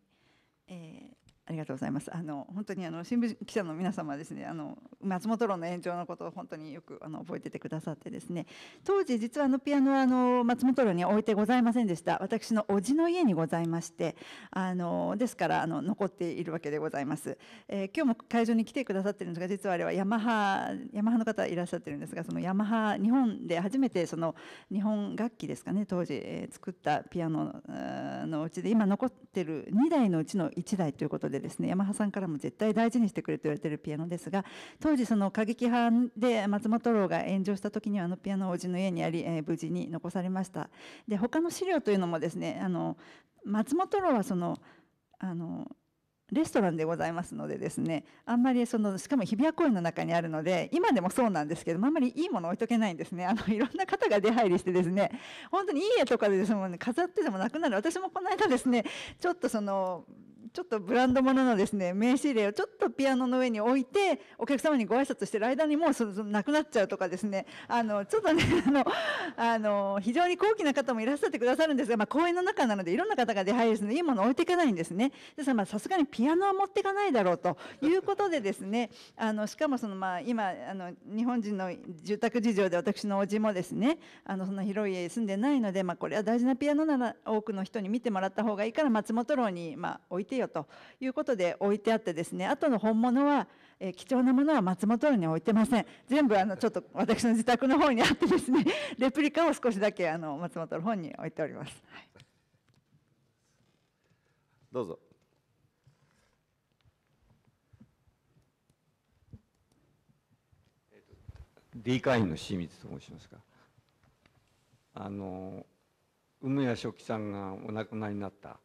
ありがとうございます。あの本当にあの新聞記者の皆様ですね、あの松本論の延長のことを本当によくあの覚えててくださってですね、当時実はあのピアノはあの松本論に置いてございませんでした。私の叔父の家にございまして、あのですからあの残っているわけでございます、えー、今日も会場に来てくださってるんですが、実はあれはヤマハヤマハの方いらっしゃってるんですが、そのヤマハ日本で初めてその日本楽器ですかね当時、えー、作ったピアノのうちで今残ってる2台のうちの1台ということで。でですねヤマハさんからも絶対大事にしてくれと言われてるピアノですが当時その過激派で松本楼が炎上した時にはあのピアノをおじの家にあり、えー、無事に残されましたで他の資料というのもですねあの松本楼はそのあのレストランでございますのでですねあんまりそのしかも日比谷公園の中にあるので今でもそうなんですけどもあんまりいいもの置いとけないんですねあのいろんな方が出入りしてですね本当にいい絵とかでです、ね、飾ってでもなくなる私もこの間ですねちょっとそのちょっとブランド物ののですね名刺入れをちょっとピアノの上に置いてお客様にご挨拶してる間にもうそのなくなっちゃうとかですねあのちょっとね あのあの非常に高貴な方もいらっしゃってくださるんですが、まあ、公園の中なのでいろんな方が出入りするのでいいもの置いていかないんですねですからさすがにピアノは持っていかないだろうと いうことでですねあのしかもその、まあ、今あの日本人の住宅事情で私のおじもですねあのそんな広い家に住んでないので、まあ、これは大事なピアノなら多くの人に見てもらった方がいいから松本楼に、まあ、置いてよよということで置いてあってですね、後の本物は、え貴重なものは松本に置いてません。全部あのちょっと私の自宅の方にあってですね、レプリカを少しだけあの松本の方に置いております。はい、どうぞ。D 会員の清水と申しますが、あの梅谷書記さんがお亡くなりになった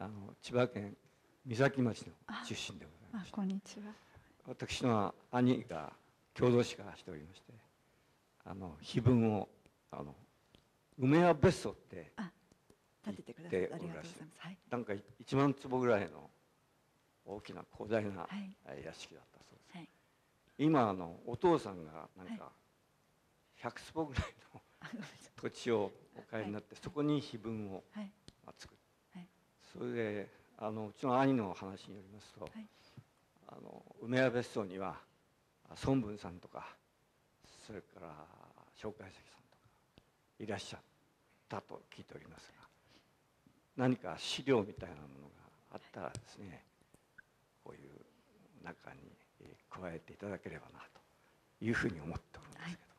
あの千葉県三崎町の出身でございますこんにちは私の兄が郷土史家しておりましてあの碑文をあの梅屋別荘って建ててくださってありがとうございます、はい、なんか1万坪ぐらいの大きな広大な屋敷だったそうです、はい、今あのお父さんがなんか100坪ぐらいの土地をお買いになって、そこに碑文を、はいそれであのうちの兄の話によりますと、はい、あの梅屋別荘には孫文さんとかそれから紹介石さんとかいらっしゃったと聞いておりますが何か資料みたいなものがあったらですねこういう中に加えていただければなというふうに思っておるんですけど。はい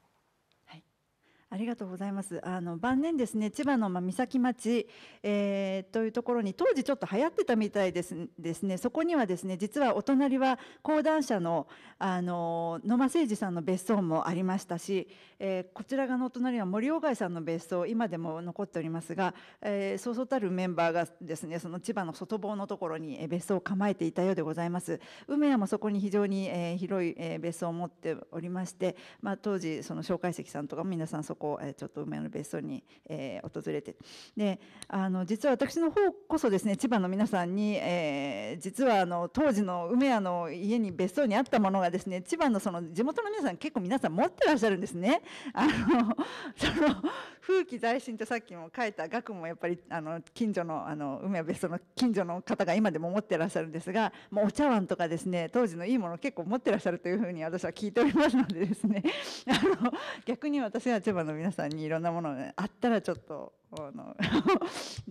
ありがとうございます。あの晩年ですね、千葉のま三崎町、えー、というところに当時ちょっと流行ってたみたいですですね。そこにはですね、実はお隣は講談社のあの野間誠二さんの別荘もありましたし、えー、こちら側のお隣は森鴎外さんの別荘今でも残っておりますが、えー、そうそうたるメンバーがですね、その千葉の外房のところに別荘を構えていたようでございます。梅屋もそこに非常に、え広い、え別荘を持っておりまして、まあ、当時その蒋介石さんとか皆さんそここうちょっと梅の別荘に、え訪れてであの実は私の方こそですね千葉の皆さんに、えー、実はあの当時の梅屋の家に別荘にあったものがですね千葉のその地元の皆さん結構皆さん持ってらっしゃるんですね。あの その風紀在神とさっきも書いた額もやっぱりあの近所のあの梅屋別荘の近所の方が今でも持ってらっしゃるんですがもうお茶碗とかですね当時のいいもの結構持ってらっしゃるというふうに私は聞いておりますのでですね あの逆に私は千葉のの皆さんにいろんなものがあったらちょっとあの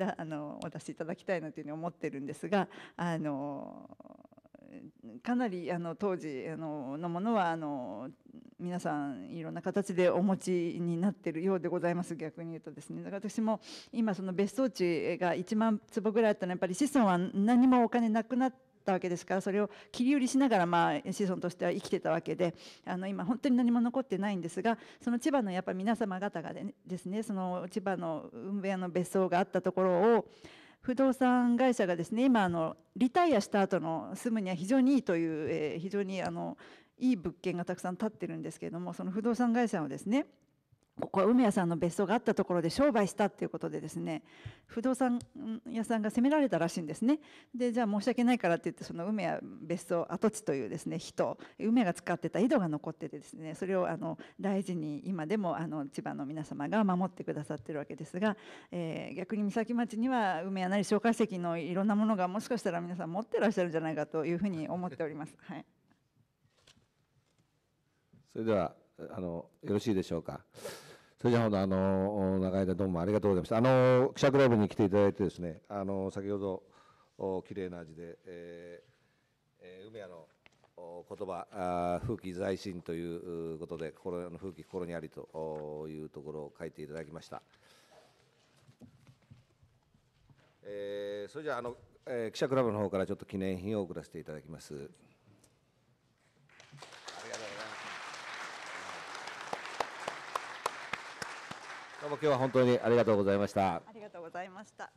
あのお出しいただきたいなというふうに思ってるんですがあのかなりあの当時あののものはあの皆さんいろんな形でお持ちになってるようでございます逆に言うとですねだから私も今その別荘地が1万坪ぐらいあったらやっぱり子孫は何もお金なくなってたわけですからそれを切り売りしながら、まあ、子孫としては生きてたわけであの今本当に何も残ってないんですがその千葉のやっぱ皆様方がですねその千葉の運営の別荘があったところを不動産会社がですね今あのリタイアした後の住むには非常にいいという、えー、非常にあのいい物件がたくさん建ってるんですけれどもその不動産会社をですねここは梅屋さんの別荘があったところで商売したっていうことでですね不動産屋さんが責められたらしいんですねでじゃあ申し訳ないからって言ってその梅屋別荘跡地というですね人梅が使ってた井戸が残っててですねそれをあの大事に今でもあの千葉の皆様が守ってくださってるわけですが、えー、逆に三崎町には梅屋なり消化石のいろんなものがもしかしたら皆さん持ってらっしゃるんじゃないかというふうに思っております。はい、それではあのよろしいでしょうか。それじゃあ、あの、長い間どうもありがとうございました。あの、記者クラブに来ていただいてですね、あの、先ほど、お綺麗な味で、えーえー、梅屋のお言葉あ「風紀在心」ということで心の風紀心にありというところを書いていただきました、えー、それじゃあの、えー、記者クラブの方からちょっと記念品を送らせていただきます。どうも今日は本当にありがとうございました。ありがとうございました。